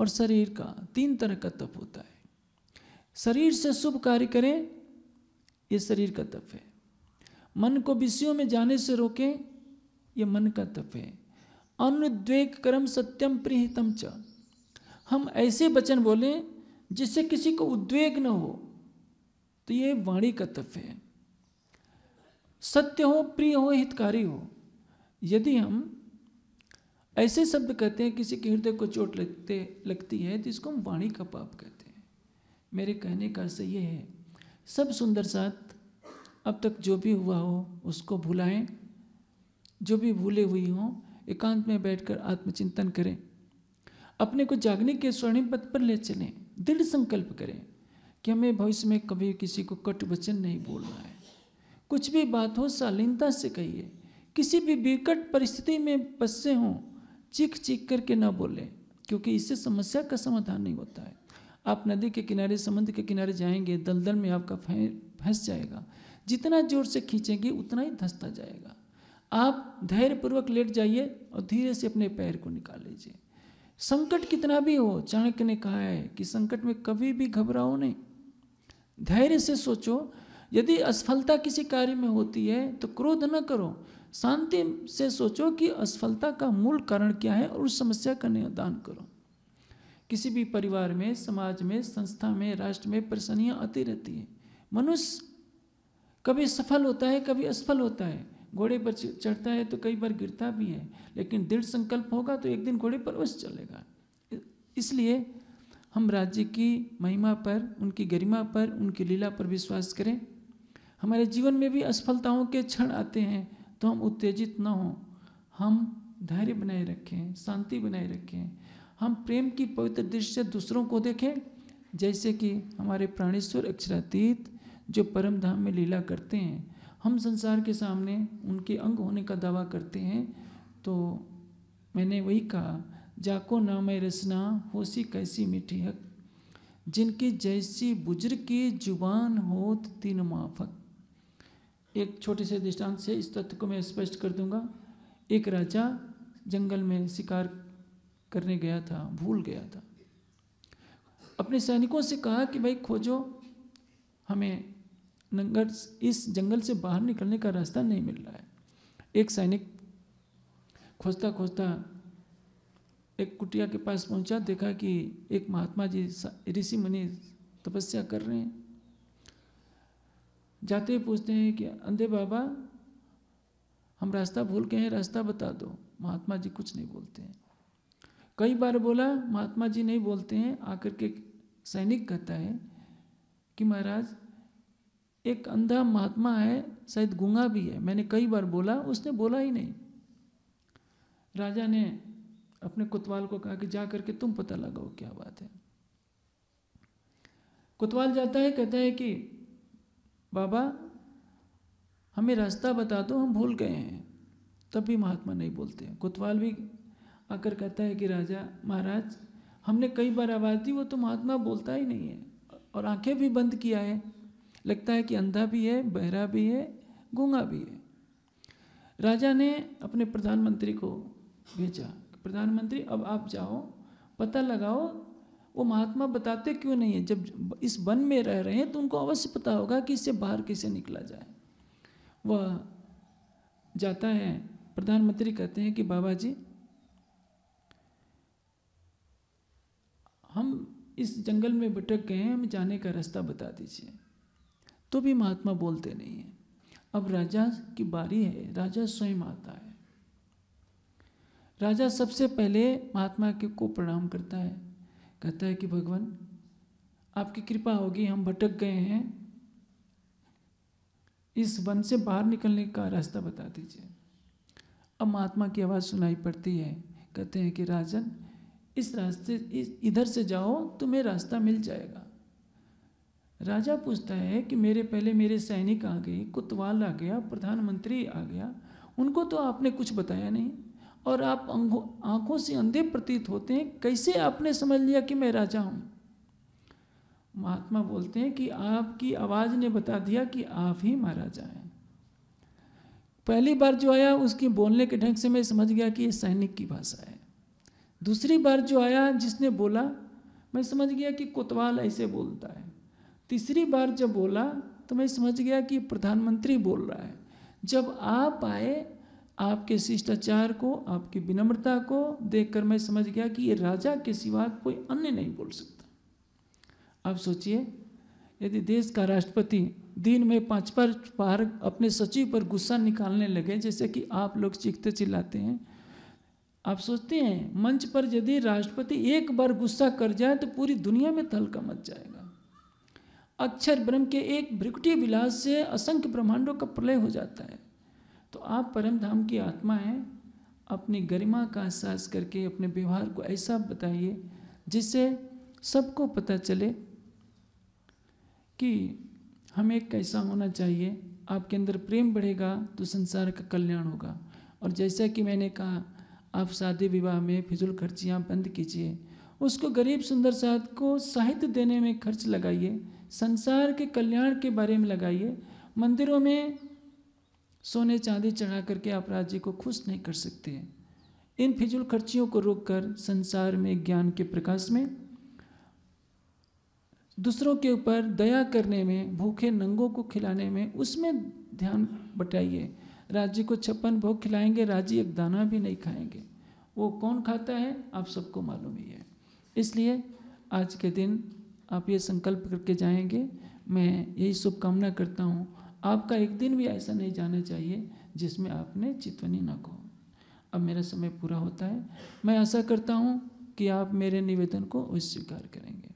और शरीर का तीन तरह का तप होता है शरीर से शुभ कार्य करें ये शरीर का तप है मन को विषयों में जाने से रोकें ये मन का तप है अनुद्वेग कर्म सत्यम प्रियतम च हम ऐसे वचन बोलें जिससे किसी को उद्वेग न हो तो ये वाणी का तत्व है सत्य हो प्रिय हो हितकारी हो यदि हम ऐसे शब्द कहते हैं किसी के हृदय को चोट लगते लगती है तो इसको हम वाणी का पाप कहते हैं मेरे कहने का अर्थ ये है सब सुंदर साथ अब तक जो भी हुआ हो उसको भुलाएं जो भी भूले हुई हों एकांत में बैठकर आत्मचिंतन करें अपने को जागने के स्वर्णिम पथ पर ले चलें दृढ़ संकल्प करें कि हमें भविष्य में कभी किसी को कट वचन नहीं बोलना है कुछ भी बात हो शालीनता से कहिए किसी भी विकट परिस्थिति में बसे हों चीख चीख करके ना बोलें क्योंकि इससे समस्या का समाधान नहीं होता है आप नदी के किनारे समुद्र के किनारे जाएंगे दलदल में आपका फंस जाएगा जितना जोर से खींचेंगे उतना ही धंसता जाएगा आप धैर्यपूर्वक लेट जाइए और धीरे से अपने पैर को निकाल लीजिए संकट कितना भी हो चाणक्य ने कहा है कि संकट में कभी भी घबराओ नहीं धैर्य से सोचो यदि असफलता किसी कार्य में होती है तो क्रोध न करो शांति से सोचो कि असफलता का मूल कारण क्या है और उस समस्या का निदान करो किसी भी परिवार में समाज में संस्था में राष्ट्र में परेशानियाँ आती रहती हैं मनुष्य कभी सफल होता है कभी असफल होता है घोड़े पर चढ़ता है तो कई बार गिरता भी है लेकिन दृढ़ संकल्प होगा तो एक दिन घोड़े पर अवश्य चलेगा इसलिए हम राज्य की महिमा पर उनकी गरिमा पर उनकी लीला पर विश्वास करें हमारे जीवन में भी असफलताओं के क्षण आते हैं तो हम उत्तेजित ना हों हम धैर्य बनाए रखें शांति बनाए रखें हम प्रेम की पवित्र दृष्टि से दूसरों को देखें जैसे कि हमारे प्राणेश्वर अक्षरातीत जो परम धाम में लीला करते हैं हम संसार के सामने उनके अंग होने का दावा करते हैं तो मैंने वही कहा जाको नाम रसना होसी कैसी मीठी हक जिनकी जैसी बुजुर्ग की जुबान होत तीन माफक एक छोटे से दृष्टांत से इस तथ्य को मैं स्पष्ट कर दूंगा एक राजा जंगल में शिकार करने गया था भूल गया था अपने सैनिकों से कहा कि भाई खोजो हमें नंगर इस जंगल से बाहर निकलने का रास्ता नहीं मिल रहा है एक सैनिक खोजता खोजता एक कुटिया के पास पहुंचा देखा कि एक महात्मा जी ऋषि मुनि तपस्या कर रहे हैं जाते ही पूछते हैं कि अंधे बाबा हम रास्ता भूल गए हैं रास्ता बता दो महात्मा जी कुछ नहीं बोलते हैं कई बार बोला महात्मा जी नहीं बोलते हैं आकर के सैनिक कहता है कि महाराज एक अंधा महात्मा है शायद गुंगा भी है मैंने कई बार बोला उसने बोला ही नहीं राजा ने अपने कुतवाल को कहा कि जा करके तुम पता लगाओ क्या बात है कुतवाल जाता है कहता है कि बाबा हमें रास्ता बता दो हम भूल गए हैं तब भी महात्मा नहीं बोलते कुतवाल भी आकर कहता है कि राजा महाराज हमने कई बार आवाज़ दी वो तो महात्मा बोलता ही नहीं है और आंखें भी बंद किया है लगता है कि अंधा भी है बहरा भी है गूंगा भी है राजा ने अपने प्रधानमंत्री को भेजा प्रधानमंत्री अब आप जाओ पता लगाओ वो महात्मा बताते क्यों नहीं है जब इस वन में रह रहे हैं तो उनको अवश्य पता होगा कि इससे बाहर कैसे निकला जाए वह जाता है प्रधानमंत्री कहते हैं कि बाबा जी हम इस जंगल में भटक गए हैं हम जाने का रास्ता बता दीजिए तो भी महात्मा बोलते नहीं हैं अब राजा की बारी है राजा स्वयं आता है राजा सबसे पहले महात्मा के को प्रणाम करता है कहता है कि भगवान आपकी कृपा होगी हम भटक गए हैं इस वन से बाहर निकलने का रास्ता बता दीजिए अब महात्मा की आवाज़ सुनाई पड़ती है कहते हैं कि राजन इस रास्ते इस इधर से जाओ तुम्हें रास्ता मिल जाएगा राजा पूछता है कि मेरे पहले मेरे सैनिक आ गए कुतवाल आ गया प्रधानमंत्री आ गया उनको तो आपने कुछ बताया नहीं और आप आंखों से अंधे प्रतीत होते हैं कैसे आपने समझ लिया कि मैं राजा हूँ महात्मा बोलते हैं कि आपकी आवाज़ ने बता दिया कि आप ही महाराजा हैं पहली बार जो आया उसकी बोलने के ढंग से मैं समझ गया कि ये सैनिक की भाषा है दूसरी बार जो आया जिसने बोला मैं समझ गया कि कोतवाल ऐसे बोलता है तीसरी बार जब बोला तो मैं समझ गया कि प्रधानमंत्री बोल रहा है जब आप आए आपके शिष्टाचार को आपकी विनम्रता को देखकर मैं समझ गया कि ये राजा के सिवा कोई अन्य नहीं बोल सकता आप सोचिए यदि देश का राष्ट्रपति दिन में पाँच पर पार अपने सचिव पर गुस्सा निकालने लगे जैसे कि आप लोग चीखते चिल्लाते हैं आप सोचते हैं मंच पर यदि राष्ट्रपति एक बार गुस्सा कर जाए तो पूरी दुनिया में तहलका मच जाएगा अक्षर ब्रह्म के एक भ्रिकुटी विलास से असंख्य ब्रह्मांडों का प्रलय हो जाता है तो आप परम धाम की आत्मा हैं अपनी गरिमा का एहसास करके अपने व्यवहार को ऐसा बताइए जिससे सबको पता चले कि हमें कैसा होना चाहिए आपके अंदर प्रेम बढ़ेगा तो संसार का कल्याण होगा और जैसा कि मैंने कहा आप शादी विवाह में फिजूल खर्चियाँ बंद कीजिए उसको गरीब सुंदर साहद को साहित्य देने में खर्च लगाइए संसार के कल्याण के बारे में लगाइए मंदिरों में सोने चांदी चढ़ा करके आप राज्य को खुश नहीं कर सकते हैं इन फिजूल खर्चियों को रोककर संसार में ज्ञान के प्रकाश में दूसरों के ऊपर दया करने में भूखे नंगों को खिलाने में उसमें ध्यान बटाइए राज्य को छप्पन भोग खिलाएंगे राज्य एक दाना भी नहीं खाएंगे वो कौन खाता है आप सबको मालूम ही है इसलिए आज के दिन आप ये संकल्प करके जाएंगे मैं यही शुभकामना करता हूँ आपका एक दिन भी ऐसा नहीं जाना चाहिए जिसमें आपने चितवनी ना कहो अब मेरा समय पूरा होता है मैं आशा करता हूँ कि आप मेरे निवेदन को स्वीकार करेंगे